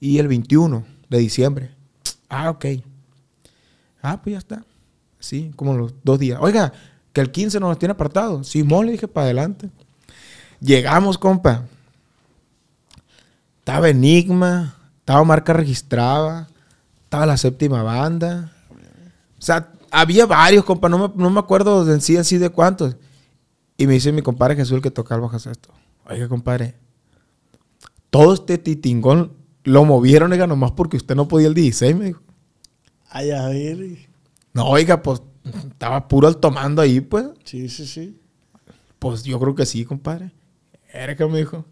y el 21 de diciembre. Ah, ok. Ah, pues ya está. Sí, como los dos días. Oiga, que el 15 nos tiene apartado. Simón le dije para adelante. Llegamos, compa. Estaba Enigma, estaba Marca Registrada, estaba la séptima banda. O sea, había varios, compa, no me, acuerdo de en sí, en de cuántos. Y me dice mi compadre Jesús, el que toca el bajo esto. Oiga, compadre, todo este titingón lo movieron, oiga, nomás porque usted no podía el 16, me dijo. Ay, a ver. No, oiga, pues estaba puro el tomando ahí, pues. Sí, sí, sí. Pues yo creo que sí, compadre verga, me dijo.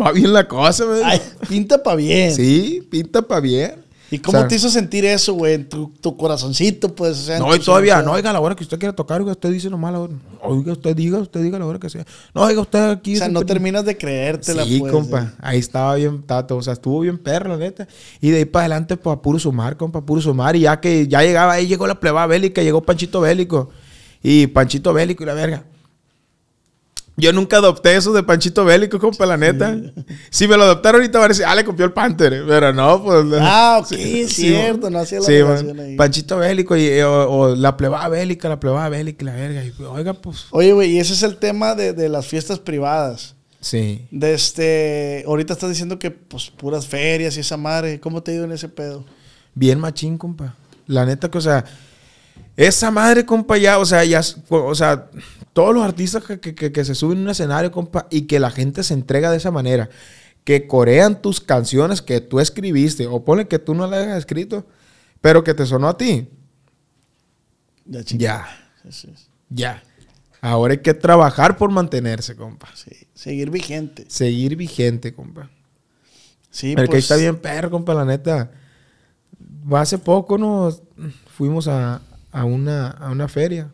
Va bien la cosa, pinta pa' bien. Sí, pinta pa' bien. ¿Y cómo te hizo sentir eso, güey? En tu, corazoncito, pues. no, y todavía, no, oiga, la hora que usted quiera tocar, oiga, usted dice nomás la hora. Oiga, usted diga, usted diga la hora que sea. No, oiga, usted aquí. O sea, no terminas de creértela, Sí, pues, compa. Eh. Ahí estaba bien, tato. O sea, estuvo bien perro, neta. Y de ahí para adelante, pues, a puro sumar, compa, a puro sumar. Y ya que ya llegaba, ahí llegó la plebada bélica, llegó Panchito Bélico. Y Panchito Bélico y la verga. Yo nunca adopté eso de Panchito Bélico, compa, la neta. Si me lo adoptaron ahorita van a ah, le copió el Panther. Eh. Pero no, pues. Ah, ok, cierto, no hacía la sí, ahí. Panchito Bélico y, o, la plebada bélica, la plebada bélica, la verga. Y, oiga, pues. Oye, güey, y ese es el tema de, de las fiestas privadas. Sí. De este, ahorita estás diciendo que, pues, puras ferias y esa madre. ¿Cómo te ha ido en ese pedo? Bien machín, compa. La neta que, o sea, esa madre, compa, ya, o sea, ya, o sea, todos los artistas que, se suben a un escenario, compa, y que la gente se entrega de esa manera, que corean tus canciones que tú escribiste, o ponen que tú no las hayas escrito, pero que te sonó a ti. Ya, Ya. ya. Ahora hay que trabajar por mantenerse, compa. Sí, seguir vigente. Seguir vigente, compa. Sí, El que pues. está bien perro, compa, la neta. Hace poco nos fuimos a, a, una, a una feria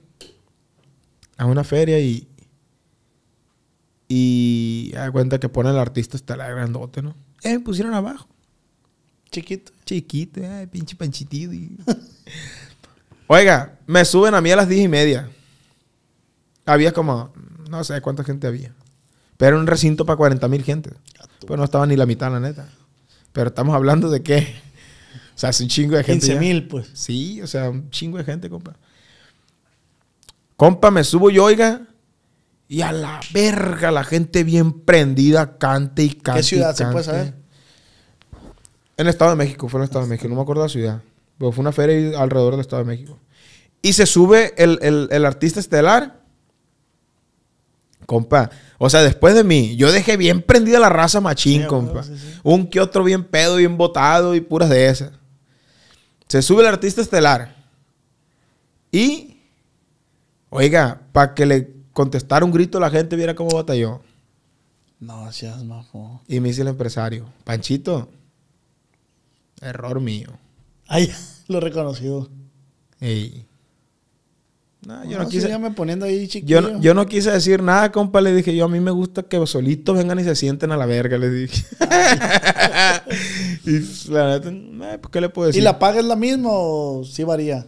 a una feria y. Y da cuenta que pone el artista está la grandote, ¿no? Eh, me pusieron abajo. Chiquito. Chiquito, ay, eh, pinche panchitito. Oiga, me suben a mí a las diez y media. Había como, no sé cuánta gente había. Pero era un recinto para 40 mil gente. Pues no estaba ni la mitad, la neta. Pero estamos hablando de qué. O sea, es un chingo de gente. 15 mil, pues. Sí, o sea, un chingo de gente, compa. Compa, me subo y oiga. Y a la verga, la gente bien prendida, cante y cante. ¿Qué ciudad se puede saber? En el Estado de México, fue en el Estado de ah, México, no me acuerdo la ciudad. Pero fue una feria alrededor del Estado de México. Y se sube el, artista estelar. Compa, o sea, después de mí, yo dejé bien prendida la raza machín, compa. Un que otro bien pedo, bien botado y puras de esas. Se sube el artista estelar. Y Oiga, para que le contestara un grito la gente viera cómo batalló. No, seas majo. Y me dice el empresario, Panchito, error mío. Ay, lo reconocido. Ey. No, yo no, no quise. poniendo ahí chiquillo. Yo, no quise decir nada, compa. Le dije, yo a mí me gusta que solitos vengan y se sienten a la verga. Le dije. y la neta, eh, ¿qué le puedo decir? ¿Y la paga es la misma o sí varía?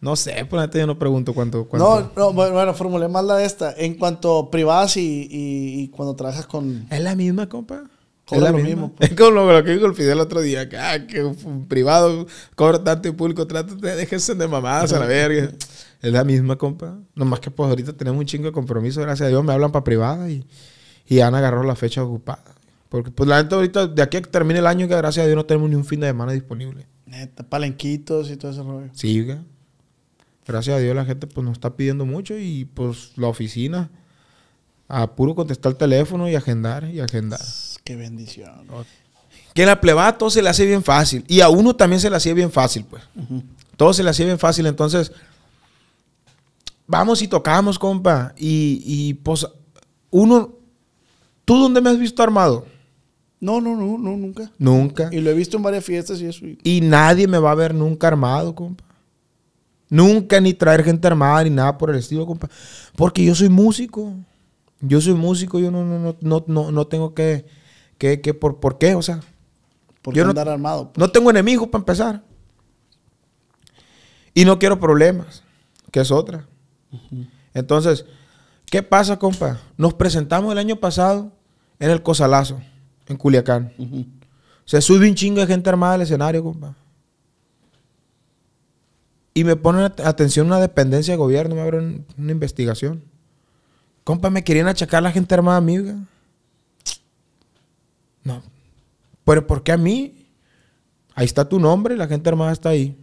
No sé, por neta yo no pregunto cuánto, No, bueno, formulé más la de esta. En cuanto privadas y, cuando trabajas con. Es la misma, compa. Es lo mismo. Es como lo que dijo el Fidel el otro día. Que, ah, que privado cobra tanto y público, trátate, dejarse de mamadas a la verga. Es la misma, compa. Nomás que pues ahorita tenemos un chingo de compromiso, gracias a Dios. Me hablan para privada y, y han agarrado la fecha ocupada. Porque pues la gente ahorita, de aquí a que termine el año, que gracias a Dios no tenemos ni un fin de semana disponible. Neta, palenquitos y todo ese rollo. Sí, gracias a Dios la gente pues nos está pidiendo mucho y pues la oficina a puro contestar el teléfono y agendar y agendar. Qué bendición. Oh. Que la plebada todo se le hace bien fácil y a uno también se le hacía bien fácil pues. Todo se le hacía bien fácil, entonces vamos y tocamos, compa, y, y pues uno ¿Tú dónde me has visto armado? No, no, no, no, nunca. Nunca. Y lo he visto en varias fiestas y eso. Y, nadie me va a ver nunca armado, compa. Nunca ni traer gente armada ni nada por el estilo, compa. Porque yo soy músico. Yo soy músico, yo no, no, tengo que, por, por qué, o sea. ¿Por no, armado? Pues. No tengo enemigos para empezar. Y no quiero problemas, que es otra. Entonces, ¿qué pasa, compa? Nos presentamos el año pasado en el Cosalazo, en Culiacán. Se sube un chingo de gente armada al escenario, compa. Y me ponen atención una dependencia de gobierno, me abren una investigación. Compa, me querían achacar la gente armada amiga. No. Pero ¿por qué a mí? Ahí está tu nombre, la gente armada está ahí.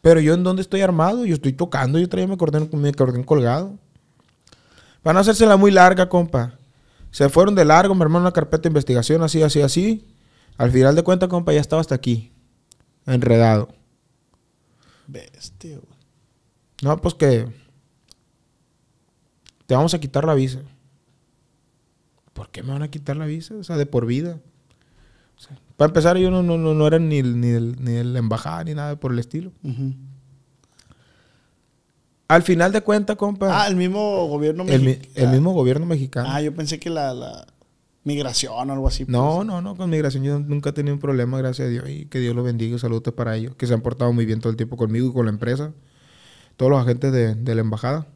Pero yo en dónde estoy armado, yo estoy tocando, yo traía mi cordón, mi cordón colgado. Para no la muy larga, compa. Se fueron de largo, me armaron una carpeta de investigación, así, así, así. Al final de cuentas, compa, ya estaba hasta aquí, enredado. Bestia, güey. No, pues que. Te vamos a quitar la visa. ¿Por qué me van a quitar la visa? O sea, de por vida. para empezar, yo no, no, no era ni, el, ni, ni embajada ni nada por el estilo. Al final de cuentas, compa. Ah, el mismo gobierno mexicano. El, mismo gobierno mexicano. Ah, yo pensé que la, migración o algo así. No, pues. no, no, con migración yo nunca he tenido un problema, gracias a Dios, y que Dios los bendiga y saludos para ellos, que se han portado muy bien todo el tiempo conmigo y con la empresa, todos los agentes de, la embajada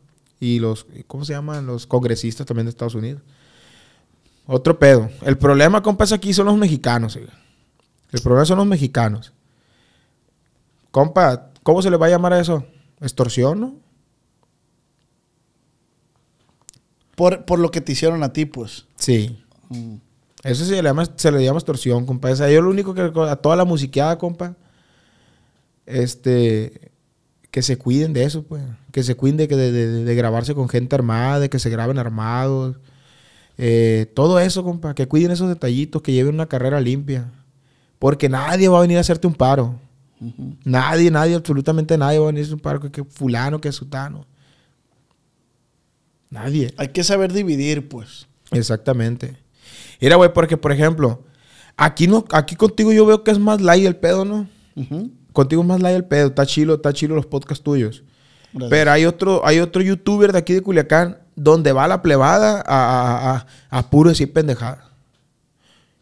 y los, ¿cómo se llaman? Los congresistas también de Estados Unidos. Otro pedo. El problema, compas, aquí son los mexicanos. Eh. El problema son los mexicanos. Compa, ¿cómo se le va a llamar a eso? ¿Extorsión, no? Por, por lo que te hicieron a ti, pues. Sí. Mm. Eso se le llama, se le llama extorsión, compa. yo lo único que a toda la musiqueada, compa, este, que se cuiden de eso, pues. Que se cuiden de, de, grabarse con gente armada, de que se graben armados. Eh, todo eso, compa. Que cuiden esos detallitos, que lleven una carrera limpia. Porque nadie va a venir a hacerte un paro. Nadie, nadie, absolutamente nadie va a venir a un paro que, fulano, que sutano. Nadie. Hay que saber dividir, pues. Exactamente. Mira, güey, porque, por ejemplo, aquí, no, aquí contigo yo veo que es más light el pedo, ¿no? Contigo es más light el pedo. Está chilo, está chilo los podcasts tuyos. Pero hay otro, hay otro youtuber de aquí de Culiacán donde va la plebada a, a, a, puro decir pendejada.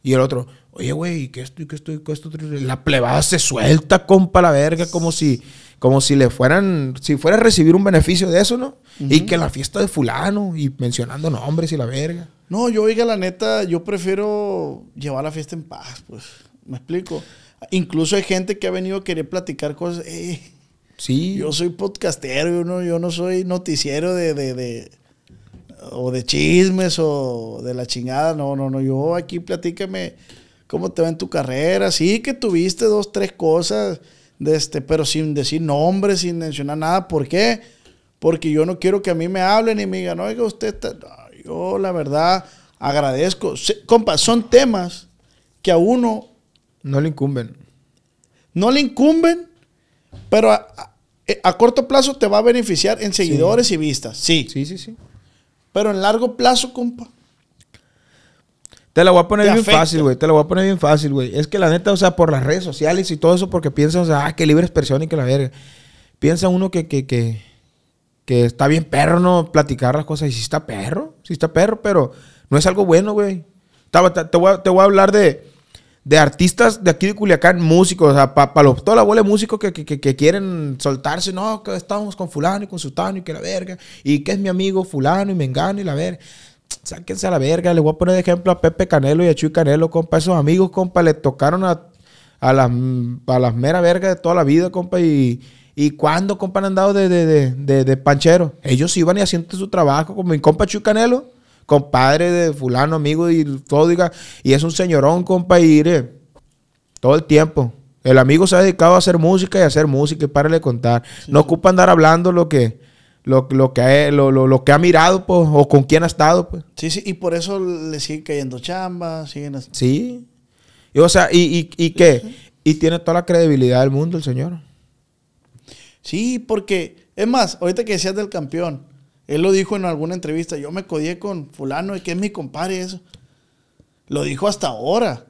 Y el otro, Oye, güey, ¿qué estoy qué estoy esto? La plebada se suelta, compa, la verga, como si, como si le fueran, si fuera a recibir un beneficio de eso, ¿no? Y que la fiesta de fulano y mencionando nombres y la verga. No, yo oiga, la neta, yo prefiero llevar la fiesta en paz, pues. ¿Me explico? Incluso hay gente que ha venido a querer platicar cosas. sí. Yo soy podcastero, yo no, yo no soy noticiero de, de, o de chismes o de la chingada. No, no, no. Yo aquí platícame cómo te va en tu carrera. Sí, que tuviste dos, tres cosas, de este, pero sin decir nombres, sin mencionar nada. ¿Por qué? Porque yo no quiero que a mí me hablen y me digan, oiga, usted está. yo, la verdad, agradezco. compa, son temas que a uno. No le incumben. No le incumben, pero a, corto plazo te va a beneficiar en seguidores y vistas. Sí. Sí, sí, sí. Pero en largo plazo, compa te la voy a poner bien fácil, güey. Te la voy a poner bien fácil, güey. Es que la neta, o sea, por las redes sociales y todo eso, porque piensan, o sea, ah, qué libre expresión y que la verga. Piensa uno que, que, que, que está bien perro, ¿no? Platicar las cosas. Y si está perro, si está perro, pero no es algo bueno, güey. Te, voy a, hablar de, artistas de aquí de Culiacán, músicos, o sea, para toda la bola de músicos que, que, que, quieren soltarse, no, que estamos con fulano y con sutano y que la verga, y que es mi amigo fulano y me engano y la verga sáquense a la verga. Les voy a poner de ejemplo a Pepe Canelo y a Chuy Canelo, compa. Esos amigos, compa, le tocaron a, las, a las mera vergas de toda la vida, compa. Y, y cuando, compa, han andado de, panchero? Ellos iban y hacían su trabajo, como mi compa Chuy Canelo, compadre de fulano, amigo y todo. Diga, y es un señorón, compa, y todo el tiempo. El amigo se ha dedicado a hacer música y a hacer música y párale contar. No ocupa andar hablando lo que lo, que, ha, lo, que ha mirado, pues, o con quién ha estado, pues. Sí, sí, y por eso le siguen cayendo chambas, siguen así. Sí. o sea, ¿y, y, y qué? Y tiene toda la credibilidad del mundo el señor. Sí, porque, es más, ahorita que decías del campeón, él lo dijo en alguna entrevista, yo me codié con fulano, y que es mi compadre, eso. Lo dijo hasta ahora.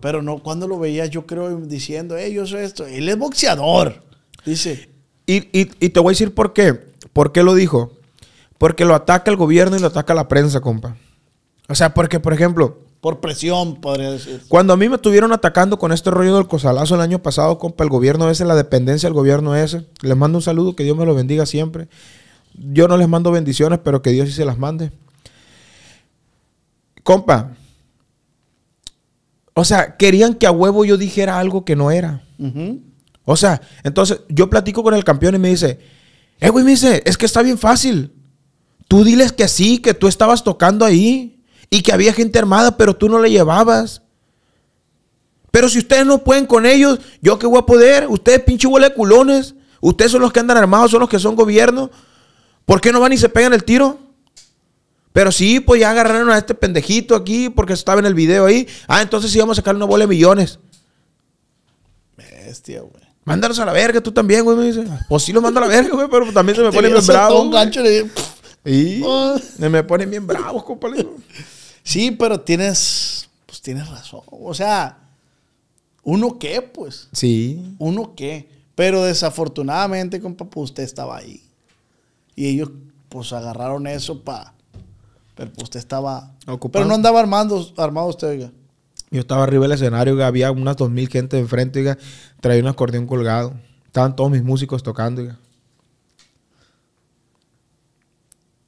Pero no, cuando lo veía, yo creo, diciendo, eh yo soy esto. Él es boxeador, dice. Y, te voy a decir por qué. ¿Por qué lo dijo? Porque lo ataca el gobierno y lo ataca la prensa, compa. O sea, porque, por ejemplo... Por presión, podría decir. Cuando a mí me estuvieron atacando con este rollo del cosalazo el año pasado, compa, el gobierno ese, la dependencia del gobierno ese, les mando un saludo, que Dios me lo bendiga siempre. Yo no les mando bendiciones, pero que Dios sí se las mande. Compa, o sea, querían que a huevo yo dijera algo que no era. O sea, entonces yo platico con el campeón y me dice, eh, güey, me dice, es que está bien fácil. Tú diles que sí, que tú estabas tocando ahí y que había gente armada, pero tú no le llevabas. Pero si ustedes no pueden con ellos, yo qué voy a poder. Ustedes pinche huele culones. Ustedes son los que andan armados, son los que son gobierno. ¿Por qué no van y se pegan el tiro? Pero sí, pues ya agarraron a este pendejito aquí porque estaba en el video ahí. Ah, entonces sí vamos a sacar una bola de millones. Bestia, güey mándalos a la verga, tú también, güey, me dice. Pues sí los mando a la verga, güey, pero también se me ponen bien bravos. gancho Y ah". me ponen bien bravos, compadre. Sí, pero tienes, pues tienes razón. O sea, ¿uno qué, pues? Sí. ¿Uno qué? Pero desafortunadamente, compa, pues usted estaba ahí. Y ellos, pues, agarraron eso para... Pero pues usted estaba... Pero no andaba armado usted, oiga. Yo estaba arriba del escenario y había unas 2000 gente enfrente y traía un acordeón colgado. Estaban todos mis músicos tocando.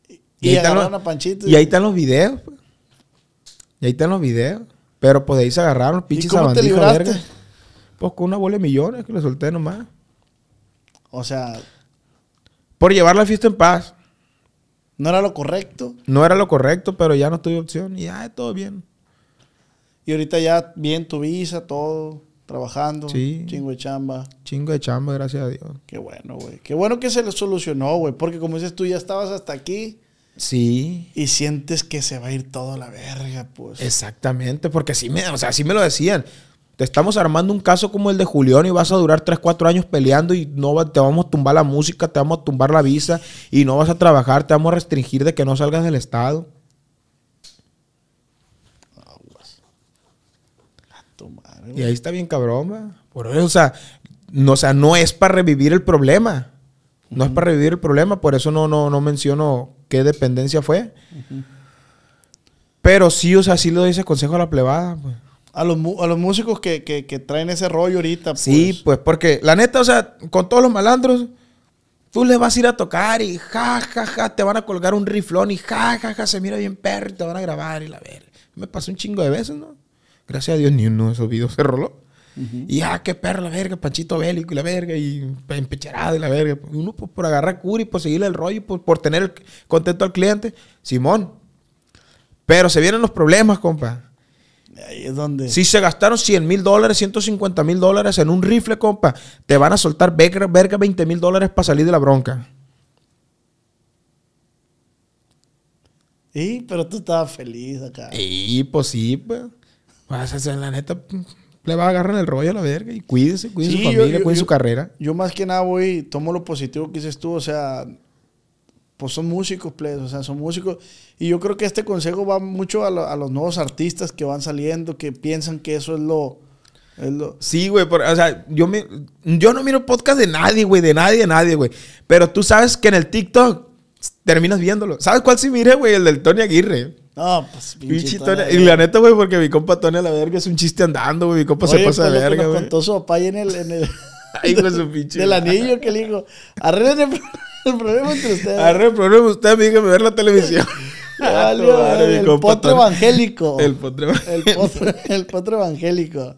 Y, Y, ahí están los, videos. Pues. Y ahí están los videos. Pero pues de ahí se agarraron los pinches Pues con una bola de millones que le solté nomás. O sea... Por llevar la fiesta en paz. No era lo correcto. No era lo correcto, pero ya no tuve opción. Y ya, ah, todo bien. Y ahorita ya bien tu visa, todo, trabajando. Sí. Chingo de chamba. Chingo de chamba, gracias a Dios. Qué bueno, güey. Qué bueno que se le solucionó, güey. Porque como dices tú, ya estabas hasta aquí. Sí. Y sientes que se va a ir todo la verga, pues. Exactamente, porque así me, me lo decían. Te estamos armando un caso como el de Julián y vas a durar 3, 4 años peleando y no te vamos a tumbar la música, te vamos a tumbar la visa y no vas a trabajar, te vamos a restringir de que no salgas del estado. Y ahí está bien cabrón, Por o sea, no, sea, no es para revivir el problema. No es para revivir el problema, por eso no, no, no menciono qué dependencia fue. Pero sí, o sea, sí le doy ese consejo a la plebada, pues. A los, a los músicos que, que, traen ese rollo ahorita. Sí, pues. pues porque la neta, o sea, con todos los malandros, tú les vas a ir a tocar y ja, ja, ja, te van a colgar un riflón y ja, ja, ja, se mira bien perro y te van a grabar y la ver. Me pasó un chingo de veces, ¿no? Gracias a Dios ni uno de esos videos se roló. Y ah, qué perro la verga, Panchito Bélico y la verga, y empecherado y la verga. Uno pues, por agarrar curi y por seguirle el rollo, por, pues, por tener contento al cliente. Simón. Pero se vienen los problemas, compa. Ahí es donde. Si se gastaron 100 mil dólares, 150 mil dólares en un rifle, compa, te van a soltar verga, verga 20 mil dólares para salir de la bronca. Y pero tú estabas feliz acá. Sí, pues sí, pues la neta, le va a agarrar el rollo a la verga y cuídese, cuídense su familia, cuídense su carrera. Yo más que nada voy, tomo lo positivo que dices tú, o sea, pues son músicos, pues o sea, son músicos. Y yo creo que este consejo va mucho a, los nuevos artistas que van saliendo, que piensan que eso es lo... Es lo... Sí, güey, o sea, yo, me, yo no miro podcast de nadie, güey, de nadie, de nadie, güey. Pero tú sabes que en el TikTok terminas viéndolo. ¿Sabes cuál sí mire, güey? El del Tony Aguirre. No, pues pinche Tony. Y la neta, güey, porque mi compa Tony a la verga es un chiste andando, güey. Mi compa se pasa de verga, güey. contó su papá en el... En el... su pinche. Del anillo que le dijo, arreglen el, problema entre ustedes. Arreglen el problema usted, me ver la televisión. el, el, compa, el, evangélico. El potro El evangélico.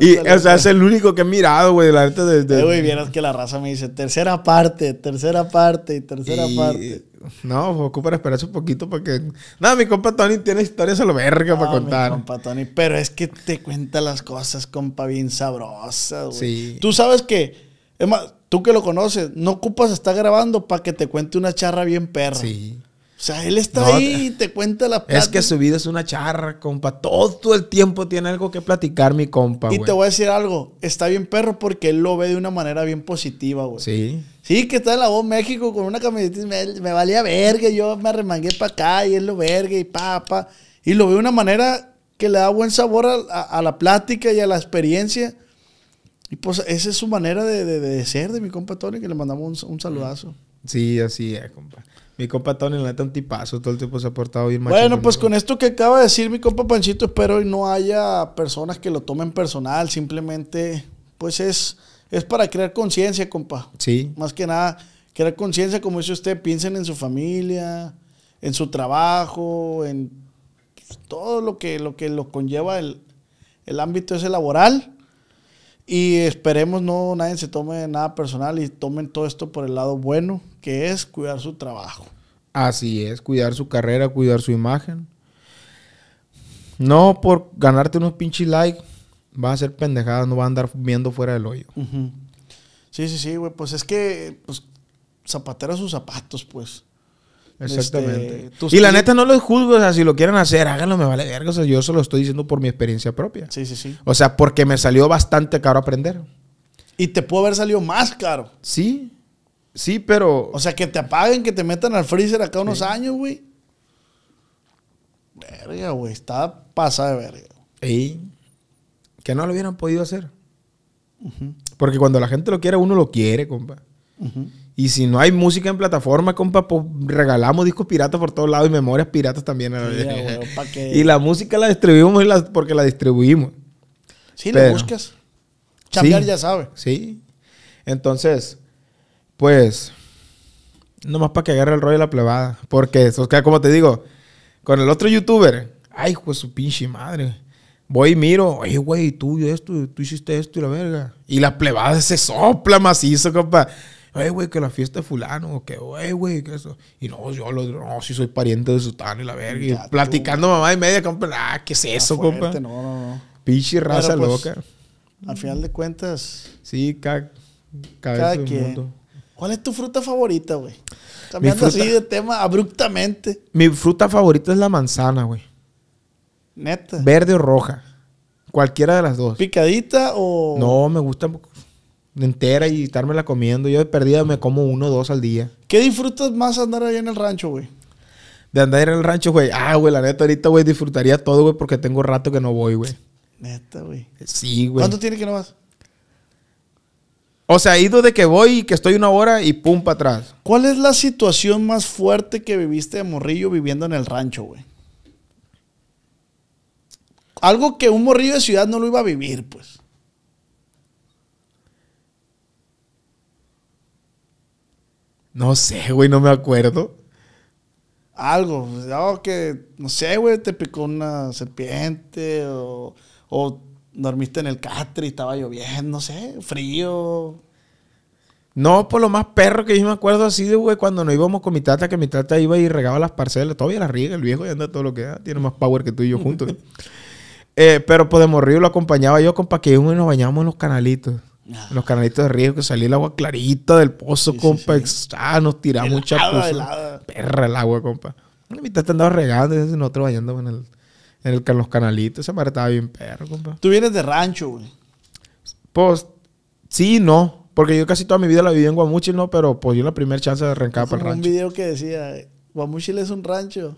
Y, o sea, pues. es el único que he mirado, güey, la neta desde... Eh, güey, vieras que la raza me dice, tercera parte, tercera parte y tercera parte. No, ocupa esperarse un poquito porque. Nada, mi compa Tony tiene historias a lo verga para contar. Mi compa Tony, pero es que te cuenta las cosas, compa, bien sabrosas, güey. Sí. Tú sabes que. Es más, tú que lo conoces, no ocupas estar grabando para que te cuente una charra bien perra. Sí. O sea, él está ahí y te cuenta la plata. Es que su vida es una charra, compa. Todo, el tiempo tiene algo que platicar, mi compa. Y te voy a decir algo. Está bien perro porque él lo ve de una manera bien positiva, güey. Sí. Sí, que está en la voz México con una camiseta. Me, me valía verga. Yo me arremangué para acá y él lo verga y pa, Y lo ve de una manera que le da buen sabor a, la plática y a la experiencia. Y pues esa es su manera de, ser de mi compa Tony, que le mandamos un, un saludazo. Sí, así es, compa. Mi compa Tony, la neta, un tipazo. Todo el tiempo se ha portado bien Bueno, pues con esto que acaba de decir mi compa Panchito, espero que no haya personas que lo tomen personal. Simplemente, pues es, es para crear conciencia, compa. Sí. Más que nada, crear conciencia, como dice usted, piensen en su familia, en su trabajo, en todo lo que lo, que lo conlleva el, el ámbito ese laboral. Y esperemos no nadie se tome nada personal y tomen todo esto por el lado bueno que es cuidar su trabajo. Así es, cuidar su carrera, cuidar su imagen. No por ganarte unos pinches likes, va a ser pendejada. no va a andar viendo fuera del hoyo. Sí, sí, sí, güey. Pues es que, pues, sus zapatos, pues. Exactamente. Este, y la neta no los juzgo, o sea, si lo quieren hacer, háganlo, me vale verga. O sea, yo se lo estoy diciendo por mi experiencia propia. Sí, sí, sí. O sea, porque me salió bastante caro aprender. Y te pudo haber salido más caro. Sí. Sí, pero. O sea, que te apaguen, que te metan al freezer acá unos años, güey. Verga, güey. Está pasada de verga. Y que no lo hubieran podido hacer. Porque cuando la gente lo quiere, uno lo quiere, compa. Y si no hay música en plataforma, compa, pues regalamos discos piratas por todos lados y memorias piratas también. Y la música la distribuimos porque la distribuimos. Sí, la buscas. Chambear ya sabe. Sí. Entonces, pues, nomás para que agarre el rollo de la plebada. Porque, eso, como te digo, con el otro youtuber, ay, pues su pinche madre. Voy y miro, oye, güey, tú esto, tú hiciste esto y la verga. Y la plebada se sopla macizo, compa. Oye, güey, que la fiesta de fulano, o que, oye, güey, que eso. Y no, yo lo no, si soy pariente de Sutano y la verga. platicando mamá y media, compa, ah, ¿qué es eso, compa? No, no, no. Pinche raza pues, loca. Al final de cuentas. Sí, cada, cada, ¿Cuál es tu fruta favorita, güey? Cambiando así de tema abruptamente. Mi fruta favorita es la manzana, güey. Neta. Verde o roja. Cualquiera de las dos. ¿Picadita o.? No, me gusta entera y estármela comiendo. Yo de perdida me como uno o dos al día. ¿Qué disfrutas más andar allá en el rancho, güey? De andar en el rancho, güey. Ah, güey, la neta, ahorita, güey, disfrutaría todo, güey, porque tengo rato que no voy, güey. Neta, güey. Sí, güey. ¿Cuánto tiene que no vas? O sea, ido de que voy y que estoy una hora y pum para atrás. ¿Cuál es la situación más fuerte que viviste de morrillo viviendo en el rancho, güey? Algo que un morrillo de ciudad no lo iba a vivir, pues. No sé, güey, no me acuerdo. Algo, algo que, no sé, güey, te picó una serpiente o, o dormiste en el castre y estaba lloviendo, no sé, frío. No, por pues lo más perro que yo me acuerdo así de, güey, cuando nos íbamos con mi tata, que mi tata iba y regaba las parcelas. Todavía la riega, el viejo ya anda todo lo que da. Tiene más power que tú y yo juntos. Eh, pero pues de lo acompañaba yo con íbamos y nos bañábamos en los canalitos. En los ah. canalitos de riego que salía el agua clarita del pozo, compa. Sí, ah, nos tiramos muchas cosas. Perra el agua, compa. Mi tata andaba regando y nosotros bañándonos en el en, el, los canalitos. se madre estaba bien perro, Tú vienes de rancho, güey. Pues, sí, no. Porque yo casi toda mi vida la viví en Guamuchil, ¿no? Pero pues yo la primera chance de arrancar para el rancho. un video que decía, Guamuchil es un rancho.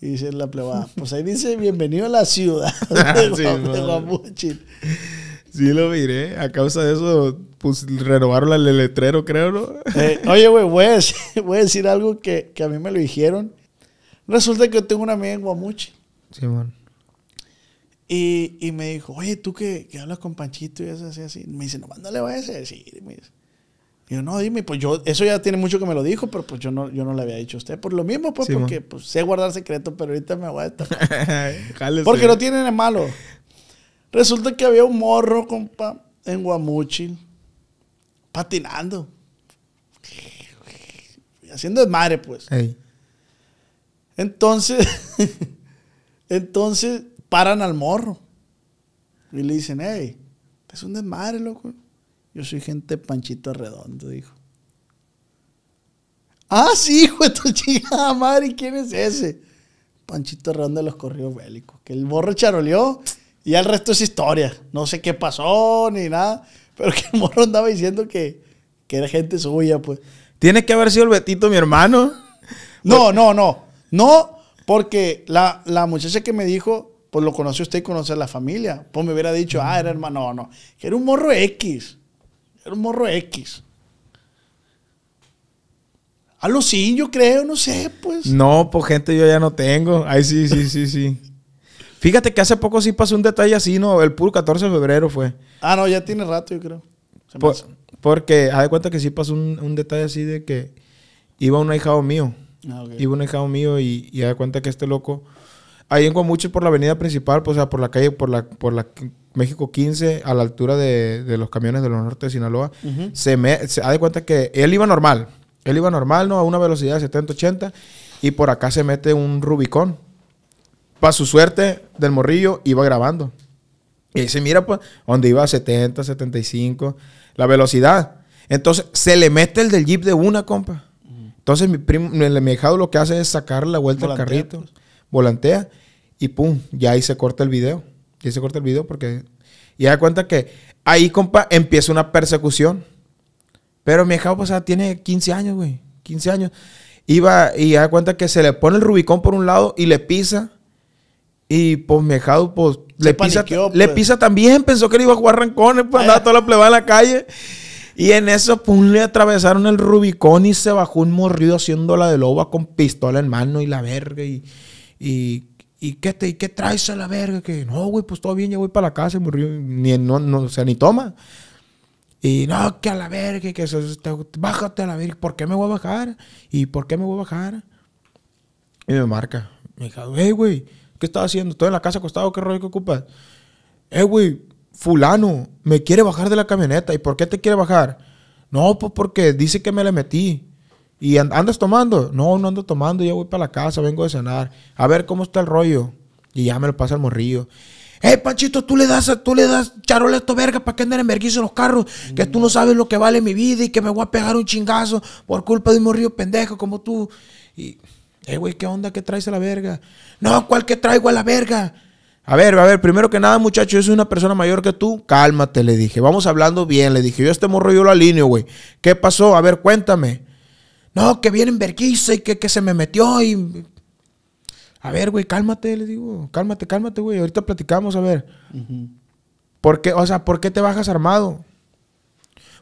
Y dice la plebada, pues ahí dice, bienvenido a la ciudad ah, de, sí, de Guamuchil. Sí, lo miré. A causa de eso, pues renovaron el letrero, creo, ¿no? Eh, oye, güey, voy, a decir algo que, que, a mí me lo dijeron. Resulta que yo tengo una amiga en Guamuchil. Y, me dijo, oye, tú que, hablas con Panchito y eso, así, así. Me dice, nomás no le voy a decir. Y yo, no, dime, pues yo, eso ya tiene mucho que me lo dijo, pero pues yo no, yo no le había dicho a usted. Por lo mismo, pues, porque pues, sé guardar secreto, pero ahorita me voy a estar. porque no tiene nada malo. Resulta que había un morro, compa, en Guamuchil, patinando. Haciendo desmadre, pues. Entonces. Entonces paran al morro y le dicen, hey, es un desmadre, loco. Yo soy gente panchito redondo, dijo. Ah, sí, hijo de tu chingada madre, ¿quién es ese? Panchito Redondo de los corridos bélicos. Que el morro charoleó y ya el resto es historia. No sé qué pasó ni nada, pero que el morro andaba diciendo que, que era gente suya, pues. Tiene que haber sido el Betito, mi hermano. No, no, no. No porque la, muchacha que me dijo, pues lo conoce usted y conoce la familia. Pues me hubiera dicho, ah, era hermano, no, no. era un morro X. Era un morro X. A los sí, yo creo, no sé, pues. No, pues gente yo ya no tengo. Ay, sí, sí, sí, sí. Fíjate que hace poco sí pasó un detalle así, ¿no? El puro 14 de febrero fue. Ah, no, ya tiene rato, yo creo. porque, haz de cuenta que sí pasó un, un detalle así de que iba un ahijado mío. Iba ah, un hijo mío y, y da cuenta que este loco. Ahí en Guamuchil por la avenida principal, pues, o sea, por la calle, por la, por la México 15, a la altura de, los camiones de los norte de Sinaloa, se, me, da de cuenta que él iba normal. Él iba normal, ¿no? A una velocidad de 70, 80. Y por acá se mete un Rubicón. Para su suerte, del morrillo iba grabando. Y se mira, pues, donde iba a 70, 75, la velocidad. Entonces, se le mete el del Jeep de una, compa. Entonces mi primo, mi, lo que hace es sacar la vuelta al carrito, pues. volantea y pum, ya ahí se corta el video. Y se corta el video porque ya da cuenta que ahí, compa, empieza una persecución. Pero mi hijado, o pues, ah, tiene 15 años, güey. 15 años. Iba y da cuenta que se le pone el Rubicón por un lado y le pisa. Y pues mi hijado, pues, le pisa, le pues. pisa también. Pensó que le iba a jugar rancones, pues andaba eh. toda la plebada en la calle. Y en eso, pum, le atravesaron el Rubicón y se bajó un morrido haciendo la de loba con pistola en mano y la verga. Y, y, y ¿qué, qué traes a la verga? Que no, güey, pues todo bien, ya voy para la casa y morrió. Ni, no, o sea, ni toma. Y no, que a la verga, que bájate a la verga. ¿Por qué me voy a bajar? ¿Y por qué me voy a bajar? Y me marca. Me dijo, hey, güey, ¿qué estás haciendo? ¿Estoy en la casa acostado? ¿Qué rollo que ocupas? Eh, güey, fulano me quiere bajar de la camioneta. ¿Y por qué te quiere bajar? No, pues porque dice que me le metí. ¿Y andas tomando? No, no ando tomando, ya voy para la casa, vengo de cenar. A ver cómo está el rollo. Y ya me lo pasa el morrillo. Eh, Panchito, tú le das, tú le das charola a verga, vergas para que anden en verguizo los carros. Que tú no sabes lo que vale mi vida y que me voy a pegar un chingazo por culpa de un morrillo pendejo como tú. Y, eh, güey, ¿qué onda? ¿Qué traes a la verga? No, ¿cuál que traigo a la verga? A ver, a ver, primero que nada, muchacho, yo soy una persona mayor que tú. Cálmate, le dije. Vamos hablando bien, le dije. Yo este morro yo lo alineo, güey. ¿Qué pasó? A ver, cuéntame. No, que viene en y que, se me metió y... A ver, güey, cálmate, le digo. Cálmate, cálmate, güey. Ahorita platicamos, a ver. ¿Por qué, o sea, ¿por qué te bajas armado?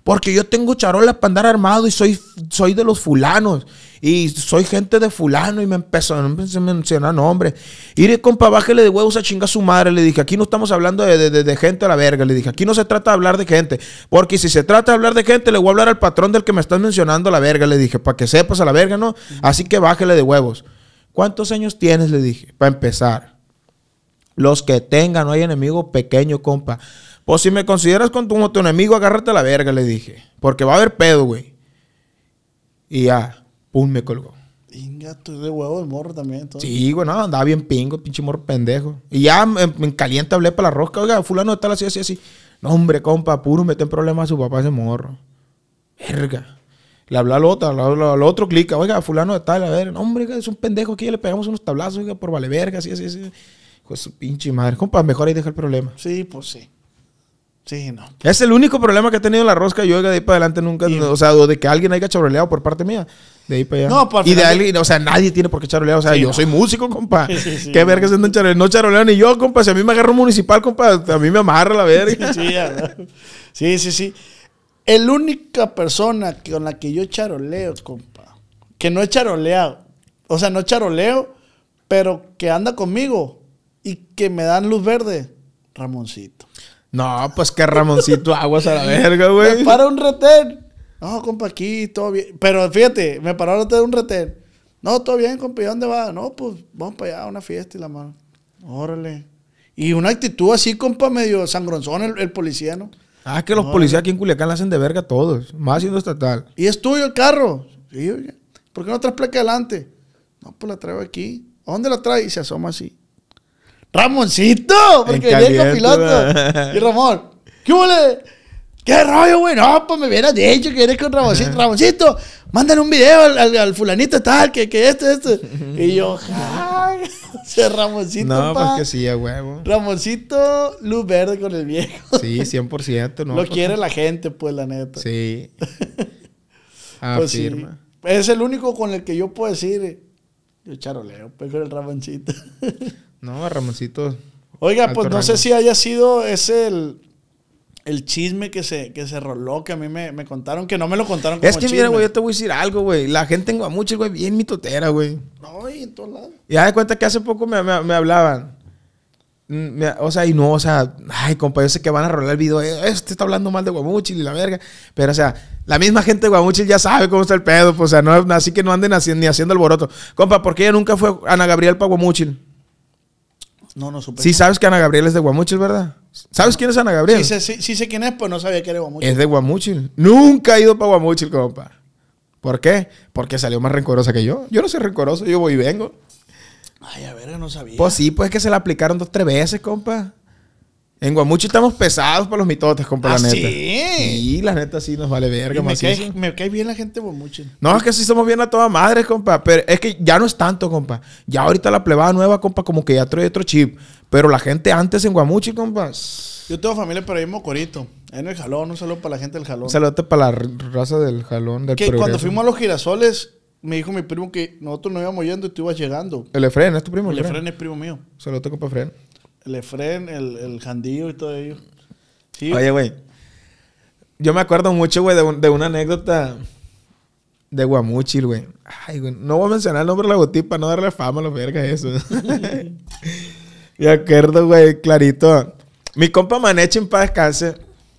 Porque yo tengo charolas para andar armado y soy, soy de los fulanos. Y soy gente de fulano. Y me empezó, a mencionar nombres. Iré, compa, bájele de huevos a chinga su madre. Le dije, aquí no estamos hablando de, de, gente a la verga. Le dije, aquí no se trata de hablar de gente. Porque si se trata de hablar de gente, le voy a hablar al patrón del que me estás mencionando a la verga. Le dije, para que sepas a la verga, ¿no? Así que bájele de huevos. ¿Cuántos años tienes? Le dije, para empezar. Los que tengan, no hay enemigo pequeño, compa. Pues si me consideras con tu, enemigo, agárrate a la verga, le dije. Porque va a haber pedo, güey. Y ya, pum, me colgó. tú de huevo el morro también. Sí, güey, no, andaba bien pingo, pinche morro pendejo. Y ya en, en caliente hablé para la rosca, oiga, fulano de tal, así, así, así. No, hombre, compa, puro mete en problemas a su papá ese morro. Verga. Le habla al otro, al, otro clica, oiga, fulano de tal, a ver, no, hombre, es un pendejo aquí, le pegamos unos tablazos, oiga, por vale verga, así, así, así. Pues su pinche madre. Compa, mejor ahí deja el problema. Sí, pues sí. Sí, no. Es el único problema que ha tenido la rosca. Yo de ahí para adelante nunca, o sea, de que alguien haya charoleado por parte mía. De ahí para allá. No, por. Pues, y de alguien, o sea, nadie tiene por qué charolear. O sea, yo soy músico, compa. Qué verga se charoleo. No charoleo ni yo, compa. Si a mí me agarro municipal, compa, a mí me amarra la verga. Sí, sí, sí, sí. El única persona con la que yo charoleo, compa, que no he charoleado, o sea, no charoleo, pero que anda conmigo y que me dan luz verde, Ramoncito. No, pues que Ramoncito aguas a la verga, güey. Me para un retén. No, compa, aquí todo bien. Pero fíjate, me paró de un retén. No, todo bien, compa, ¿y dónde va? No, pues vamos para allá a una fiesta y la mano. Órale. Y una actitud así, compa, medio sangronzón el, el policía, ¿no? Ah, que los policías aquí en Culiacán la hacen de verga a todos, más siendo estatal. ¿Y es tuyo el carro? Sí, oye. ¿Por qué no traes placa adelante? No, pues la traigo aquí. dónde la traes? Y se asoma así. Ramoncito, porque venía el piloto Y Ramón, ¿qué huele? ¿Qué rollo, güey? No, pues me hubieras dicho que eres con Ramoncito. Ramoncito, mándale un video al, fulanito tal, que, que esto esto Y yo, ¡Ay! Ese Ramoncito, No, pues pa. pues que sí, a huevo. Ramoncito, luz verde con el viejo. Sí, 100%, ¿no? Lo quiere la gente, pues, la neta. Sí. Pues Afirma. Pues Es el único con el que yo puedo decir, yo charoleo, pues, con el Ramoncito. No, Ramoncito. Oiga, pues no sé si haya sido ese el, chisme que se, que se roló, que a mí me, contaron, que no me lo contaron como Es que mira, güey, yo te voy a decir algo, güey. La gente en Guamuchil, güey, bien mitotera, güey. No, y en todos lados. Y haz de cuenta que hace poco me, hablaban. Mm, o sea, y no, o sea, ay, compa, yo sé que van a rolar el video. Eh, este está hablando mal de Guamuchil y la verga. Pero, o sea, la misma gente de Guamuchil ya sabe cómo está el pedo. Pues, o sea, así que no anden haciendo ni haciendo alboroto. Compa, ¿por qué ella nunca fue Ana Gabriel para Guamuchil? No, no supe. Sí, sabes que Ana Gabriel es de Guamuchil, ¿verdad? ¿Sabes quién es Ana Gabriel? Sí sé, quién es, pues no sabía que era Guamuchil. Es de Guamuchil. Nunca he ido para Guamuchil, compa. ¿Por qué? Porque salió más rencorosa que yo. Yo no soy rencoroso, yo voy y vengo. Ay, a ver, no sabía. Pues sí, pues es que se la aplicaron dos, tres veces, compa. En Guamuchi estamos pesados para los mitotes, compa, ah, la neta. Sí. Y la neta sí nos vale verga, me cae, me cae bien la gente de Guamuchi. No, es que sí somos bien a toda madre, compa. Pero es que ya no es tanto, compa. Ya ahorita la plebada nueva, compa, como que ya trae otro chip. Pero la gente antes en Guamuchi, compa. Yo tengo familia pero ahí en Mocorito. En el jalón, un saludo para la gente del jalón. Un para la raza del jalón del Que cuando fuimos a los girasoles, me dijo mi primo que nosotros no íbamos yendo y tú ibas llegando. El Efren, ¿es tu primo? El, Efren, es primo mío. Saludos, compa Fren. El Efren, el, el y todo ello. Oye, güey. Yo me acuerdo mucho, güey, de, una anécdota de Guamuchil, güey. Ay, güey. No voy a mencionar el nombre de la botipa para no darle fama a los vergas eso. me acuerdo, güey, clarito. Mi compa Maneche para paz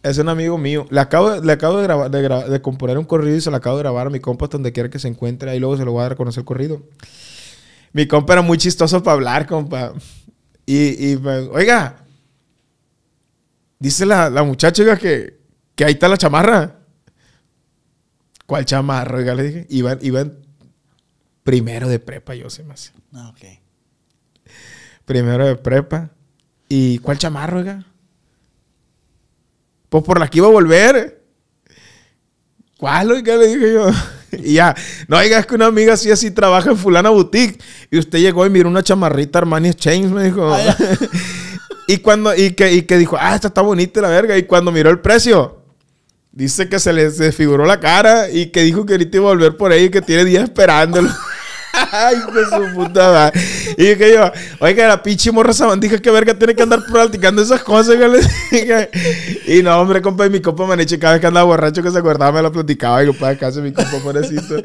Es un amigo mío. Le acabo, le acabo de grabar, de, componer un corrido y se lo acabo de grabar a mi compa donde quiera que se encuentre. Ahí luego se lo voy a dar a conocer el corrido. Mi compa era muy chistoso para hablar, compa. Y, oiga, dice la, muchacha, que, ahí está la chamarra. ¿Cuál chamarra? le dije. Iban, primero de prepa, yo sé más. Ah, ok. Primero de prepa. ¿Y cuál chamarra, oiga? Pues por la que iba a volver. ¿Cuál, oiga? Le dije yo y ya, no digas que una amiga así así trabaja en fulana boutique. Y usted llegó y miró una chamarrita Armani Exchange, me dijo. Ah, y cuando, y que, y que dijo, ah, esta está bonita la verga. Y cuando miró el precio, dice que se le desfiguró la cara y que dijo que ahorita iba a volver por ahí y que tiene días esperándolo. Ay, pues su puta madre. Y que yo, oiga, la pinche morra sabandija, qué verga tiene que andar platicando esas cosas. y no, hombre, compa, y mi compa Maneche, cada vez que andaba borracho que se acordaba, me lo platicaba. Y yo, para casa mi compa pobrecito.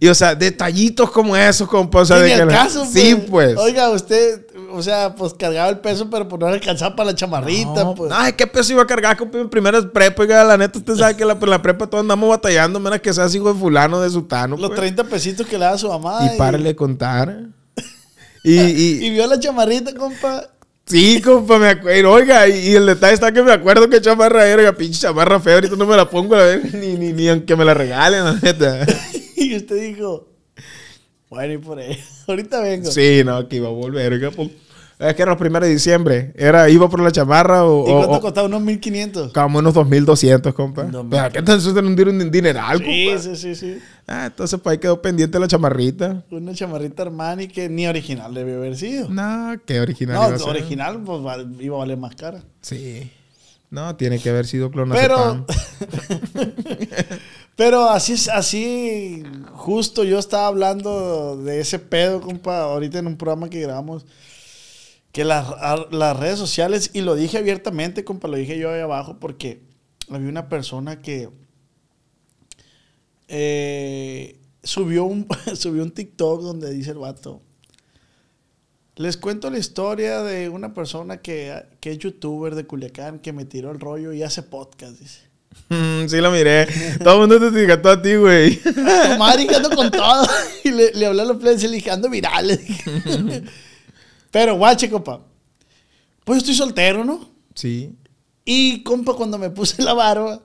Y o sea, detallitos como esos, compa. O sea, de que caso, Sí, pues. pues. Oiga, usted o sea, pues cargaba el peso, pero pues no alcanzaba para la chamarrita. No, pues. Ay, ¿qué peso iba a cargar, compa? En primeras Oiga, la neta, usted sabe que la, en la prepa todos andamos batallando, menos que seas hijo de fulano, de sutano. Los 30 pues. pesitos que le da a su mamá. Y, y... párale de contar. y, y... vio la chamarrita, compa. Sí, compa, me acuerdo. Oiga, y, el detalle está que me acuerdo que chamarra era, oiga, pinche chamarra fea, ahorita no me la pongo a ver, ni, ni, ni aunque me la regalen, la neta. y usted dijo, bueno, y por ahí, ahorita vengo. Sí, no, que iba a volver, oiga, pues. Es que era los primeros de diciembre. Era, iba por la chamarra o... ¿Y cuánto costaba? ¿Unos 1500? Como unos 2200, compa. ¿Qué pues ¿qué entonces un dineral, sí, compa. Sí, sí, sí. Ah, entonces pues ahí quedó pendiente la chamarrita. Una chamarrita Armani que ni original debió haber sido. No, ¿qué original No, iba original pues iba a valer más cara. Sí. No, tiene que haber sido clonado Pero... Pero así, así, justo yo estaba hablando de ese pedo, compa, ahorita en un programa que grabamos que las, redes sociales, y lo dije abiertamente, compa, lo dije yo ahí abajo, porque había una persona que eh, subió, un, subió un TikTok donde dice el vato, les cuento la historia de una persona que, que, es youtuber de Culiacán que me tiró el rollo y hace podcast, dice. sí, lo miré. todo el mundo te etiquetó a ti, güey. más y ando con todo. Y le, le hablé a los plebes y le dije, pero guache, compa. Pues yo estoy soltero, ¿no? Sí. Y, compa, cuando me puse la barba,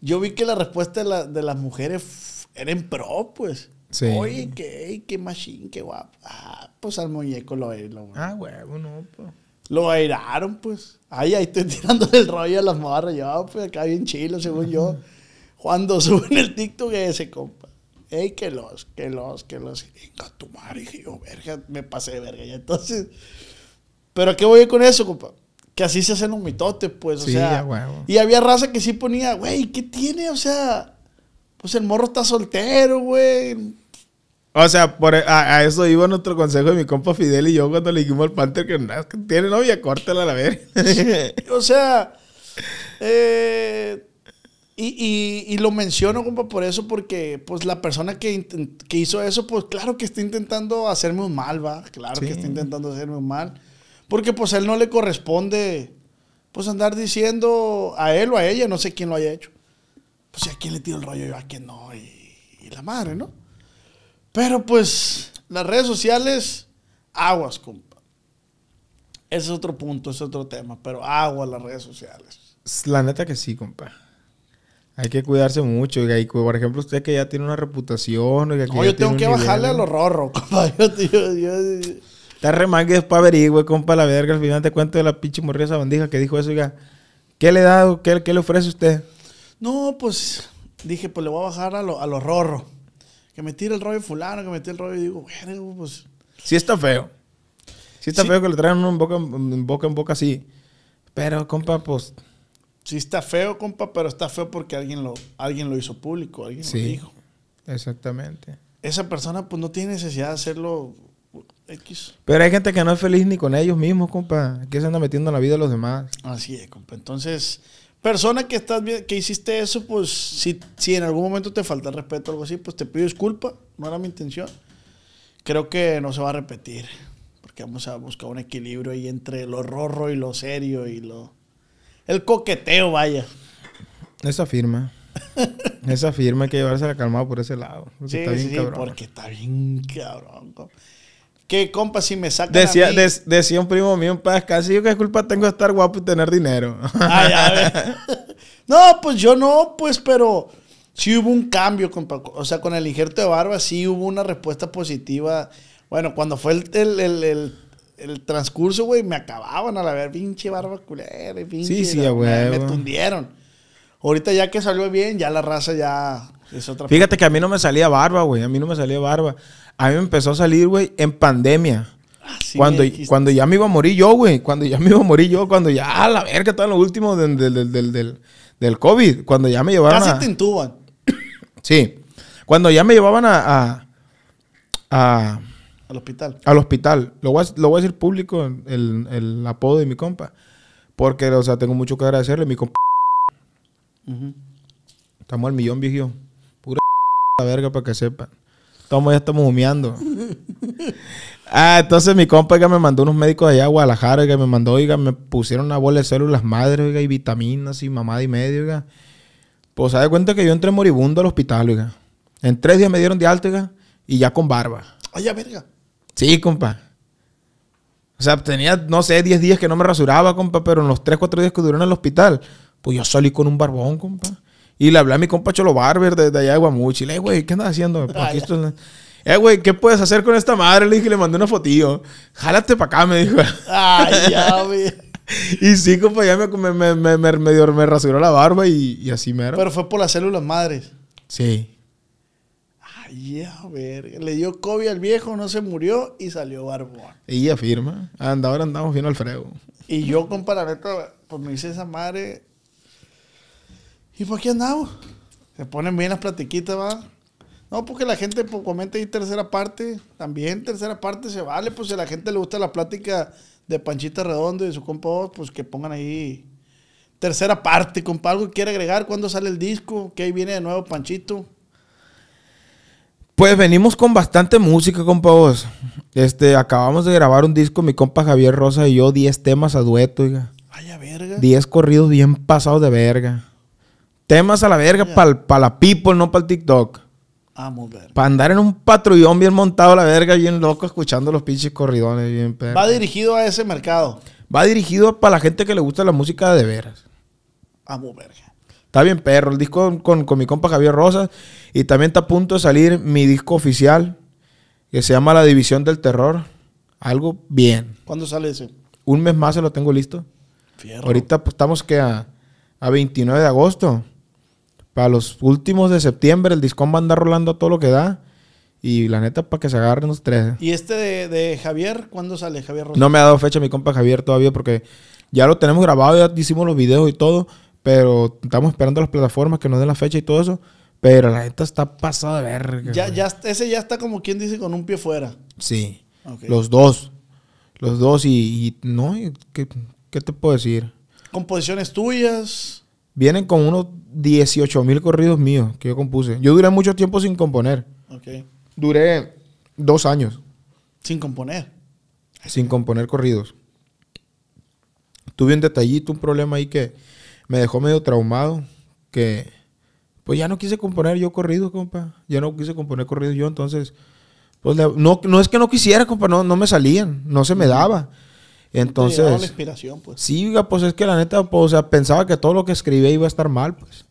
yo vi que la respuesta de, las mujeres era en pro, pues. Sí. Oye, qué, qué machín, qué guapo. Ah, pues al muñeco lo lo Ah, huevo, no, pues. Lo airaron, pues. Ay, ahí estoy tirando el rollo a las morras. Yo, pues acá bien chilo, según yo. Cuando suben el TikTok ese, compa. Ey, que los, que los, que los. Venga, tu madre. Y yo, verga, me pasé de verga. ya, entonces. Pero qué voy con eso, compa? Que así se hacen un mitote, pues. O sea, Y había raza que sí ponía, güey, ¿qué tiene? O sea, pues el morro está soltero, güey. O sea, por, e, a, eso iba nuestro consejo de mi compa Fidel y yo cuando le dijimos al Panther que, tiene novia, córtela a la verga. o sea, eh, y, lo menciono, compa, por eso, porque pues la persona que, hizo eso, pues claro que está intentando hacerme un mal, va. Claro que está intentando hacerme un mal. Porque pues a él no le corresponde, pues andar diciendo a él o a ella, no sé quién lo haya hecho. Pues a quién le tiro el rollo, yo a quién no, y, la madre, ¿no? Pero pues las redes sociales, aguas, compa. Ese es otro punto, es otro tema, pero aguas las redes sociales. La neta que sí, compa. Hay que cuidarse mucho. Oiga. por ejemplo, usted que ya tiene una reputación. Oiga, yo tengo que bajarle a los rorros, compa. Yo, yo, yo, Está remangue para averigüe, compa, la verga. Al final te cuento de la pinche morrida esa bandija que dijo eso, oiga. ¿Qué le da, qué, qué le ofrece usted? No, pues dije, pues le voy a bajar a, los rorros. Que me tire el rollo fulano, que me tire el rollo. Y digo, bueno, pues... Sí está feo. Sí está feo que le traigan uno boca en boca, en boca así. Pero, compa, pues... Sí está feo, compa, pero está feo porque alguien lo, alguien lo hizo público, alguien lo dijo. Exactamente. Esa persona pues no tiene necesidad de hacerlo X. Pero hay gente que no es feliz ni con ellos mismos, compa. Que se anda metiendo en la vida de los demás. Así es, compa. Entonces, persona que estás que hiciste eso, pues si, si en algún momento te falta el respeto o algo así, pues te pido disculpa. No era mi intención. Creo que no se va a repetir. Porque vamos a buscar un equilibrio ahí entre lo rorro y lo serio y lo el coqueteo, vaya. Esa firma. Esa firma hay que la calmada por ese lado. sí, está bien sí, porque está bien cabrón. Que compa, si me saca? decía, decía un primo mío un paz, casi yo es culpa tengo de estar guapo y tener dinero. no, pues yo no, pues, pero sí hubo un cambio, compa. O sea, con el injerto de barba sí hubo una respuesta positiva. Bueno, cuando fue el, el el transcurso, güey, me acababan a la ver, pinche barba culera, pinche. Sí, sí, güey. Me, tundieron. Ahorita ya que salió bien, ya la raza ya es otra. Fíjate que a mí no me salía barba, güey. A mí no me salía barba. A mí me empezó a salir, güey, en pandemia. Ah, cuando, cuando ya me iba a morir yo, güey. Cuando ya me iba a morir yo, cuando ya, a la verga, estaba en lo último del, COVID. Cuando ya me llevaban Casi a... te intuban. sí. Cuando ya me llevaban a al hospital. Al hospital. Lo voy a, lo decir público, el, apodo de mi compa. Porque, o sea, tengo mucho que agradecerle. Mi compa. Estamos al millón, viejo. Pura verga para que sepan. Estamos, ya estamos humeando. Ah, entonces mi compa me mandó unos médicos allá a Guadalajara, que me mandó, oiga, me pusieron una bola de células madre, oiga, y vitaminas y mamada y medio, Pues se da cuenta que yo entré moribundo al hospital, oiga. En tres días me dieron de alta, y ya con barba. Ay, verga. Sí, compa. O sea, tenía, no sé, 10 días que no me rasuraba, compa, pero en los 3, 4 días que duré en el hospital, pues yo salí con un barbón, compa. Y le hablé a mi compa Cholo Barber de, allá de Guamuchi. Le dije, güey, ¿qué andas haciendo? Pues aquí Eh, güey, ¿qué puedes hacer con esta madre? Le dije, le mandé una fotillo. Jálate para acá, me dijo. Ay, ya, güey. Y sí, compa, ya me, me, rasuró la barba y, y así mero. Pero fue por las células madres. Sí ya, Le dio COVID al viejo, no se murió y salió barbón. Y afirma. Anda, ahora andamos al frego Y yo con neta, pues me hice esa madre. ¿Y por qué andamos? Se ponen bien las platiquitas, va. No, porque la gente pues, comenta ahí tercera parte. También tercera parte se vale. Pues si a la gente le gusta la plática de Panchita Redondo y su compa, pues que pongan ahí tercera parte, compa. Algo que quiere agregar. Cuando sale el disco? que ahí viene de nuevo, Panchito? Pues venimos con bastante música, compa vos. Este, acabamos de grabar un disco, mi compa Javier Rosa y yo, 10 temas a dueto, oiga. Vaya verga. 10 corridos bien pasados de verga. Temas a la verga para pa la people, no para el TikTok. Vamos, verga. Para andar en un patrullón bien montado a la verga, bien loco, escuchando los pinches corridones, bien Va dirigido a ese mercado. Va dirigido para la gente que le gusta la música de veras. Amo verga. Está bien perro. El disco con, con, mi compa Javier Rosas. Y también está a punto de salir mi disco oficial. Que se llama La División del Terror. Algo bien. ¿Cuándo sale ese? Un mes más se lo tengo listo. Fierro. Ahorita pues, estamos que a, a 29 de agosto. Para los últimos de septiembre el discón va a andar rolando todo lo que da. Y la neta, para que se agarren los tres. ¿Y este de, de Javier? ¿Cuándo sale Javier Rosas? No me ha dado fecha mi compa Javier todavía porque ya lo tenemos grabado, ya hicimos los videos y todo pero estamos esperando las plataformas que nos den la fecha y todo eso. Pero la neta está pasada de verga. Ya, ya, ese ya está como quien dice con un pie fuera. Sí. Los dos. Los dos y, no, ¿qué, te puedo decir? Composiciones tuyas. Vienen con unos 18 mil corridos míos que yo compuse. Yo duré mucho tiempo sin componer. Okay. Duré dos años. Sin componer. Sin componer corridos. Tuve un detallito, un problema ahí que me dejó medio traumado que pues ya no quise componer yo corrido, compa. Ya no quise componer corrido yo, entonces, pues no, no es que no quisiera, compa, no, no me salían, no se me daba. Entonces... inspiración, pues. Sí, pues es que la neta, pues, o sea, pensaba que todo lo que escribía iba a estar mal, pues.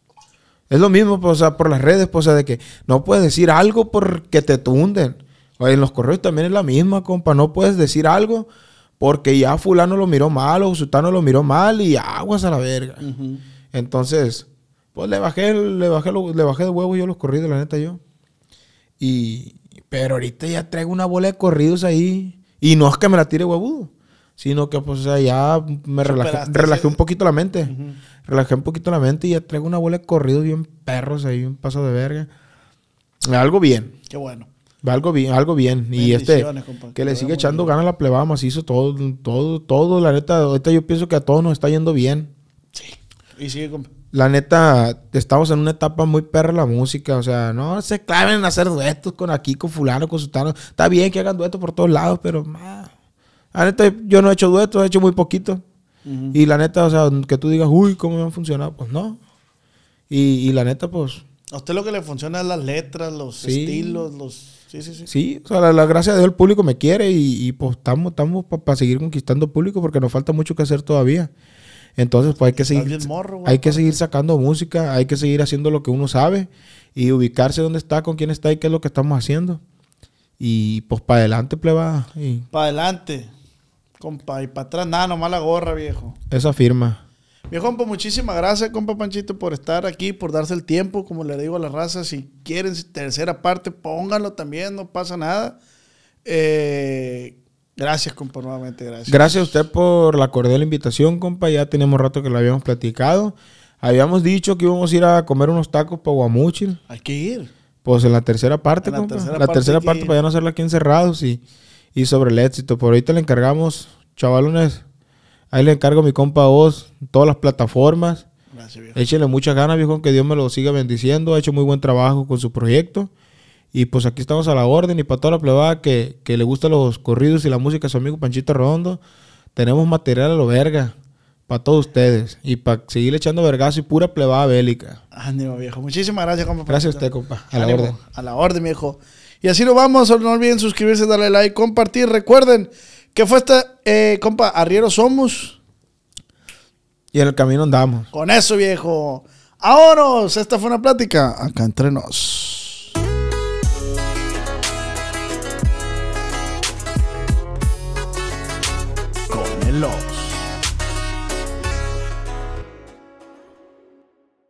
Es lo mismo, pues, o sea, por las redes, pues, o sea, de que no puedes decir algo porque te tunden. O en los correos también es la misma, compa. No puedes decir algo porque ya fulano lo miró mal o sutano lo miró mal y aguas a la verga. Entonces, pues le bajé, le bajé, le bajé de huevo yo los corridos, la neta yo. Y, pero ahorita ya traigo una bola de corridos ahí y no es que me la tire huevudo sino que pues ya me relajé, un poquito la mente. Relajé un poquito la mente y ya traigo una bola de corridos bien perros ahí, un paso de verga. Algo bien. Qué bueno. Algo bien, algo bien. Y este, que le sigue echando ganas la plebada macizo, todo, todo, todo. La neta, ahorita yo pienso que a todos nos está yendo bien. Sí. Y sigue, compa. La neta, estamos en una etapa muy perra la música. O sea, no se claven en hacer duetos con aquí, con fulano, con sultano. Está bien que hagan duetos por todos lados, pero... ma... la neta, yo no he hecho duetos, he hecho muy poquito. Y la neta, o sea, que tú digas, uy, ¿cómo me han funcionado? Pues no. Y, la neta, pues... A usted lo que le funciona es las letras, los estilos, los Sí, sí, sí. Sí, o sea, la, gracia de Dios, el público me quiere y, y pues estamos, estamos para seguir conquistando público porque nos falta mucho que hacer todavía. Entonces, pues hay que seguir, hay que seguir sacando música, hay que seguir haciendo lo que uno sabe y ubicarse dónde está, con quién está y qué es lo que estamos haciendo. Y pues para adelante, pleba. Y... Para adelante, compa, y para atrás nada, nomás la gorra, viejo. Esa firma. Mi compa, muchísimas gracias, compa Panchito, por estar aquí, por darse el tiempo. Como le digo a la raza, si quieren tercera parte, pónganlo también, no pasa nada. Eh, gracias, compa, nuevamente, gracias. Gracias a usted por la cordial invitación, compa. Ya tenemos rato que lo habíamos platicado. Habíamos dicho que íbamos a ir a comer unos tacos para Guamuchil. Hay que ir. Pues en la tercera parte, compa. La tercera parte, para ya no hacerla aquí encerrados y, y sobre el éxito. Por ahorita le encargamos, chavalones. Ahí le encargo a mi compa Oz todas las plataformas. Gracias, viejo. Échenle muchas ganas, viejo, que Dios me lo siga bendiciendo. Ha hecho muy buen trabajo con su proyecto. Y pues aquí estamos a la orden. Y para toda la plebada que, que le gustan los corridos y la música, su amigo Panchito Rondo, tenemos material a lo verga. Para todos ustedes. Y para seguir echando vergazo y pura plebada bélica. Ánimo, viejo. Muchísimas gracias, compa. Gracias a usted, compa. A la orden. A la orden, viejo. Y así lo vamos. No olviden suscribirse, darle like, compartir. Recuerden. ¿Qué fue esta, eh, compa? Arriero somos. Y en el camino andamos. Con eso, viejo. ¡Vámonos! Esta fue una plática acá entre nos. Con el lobo.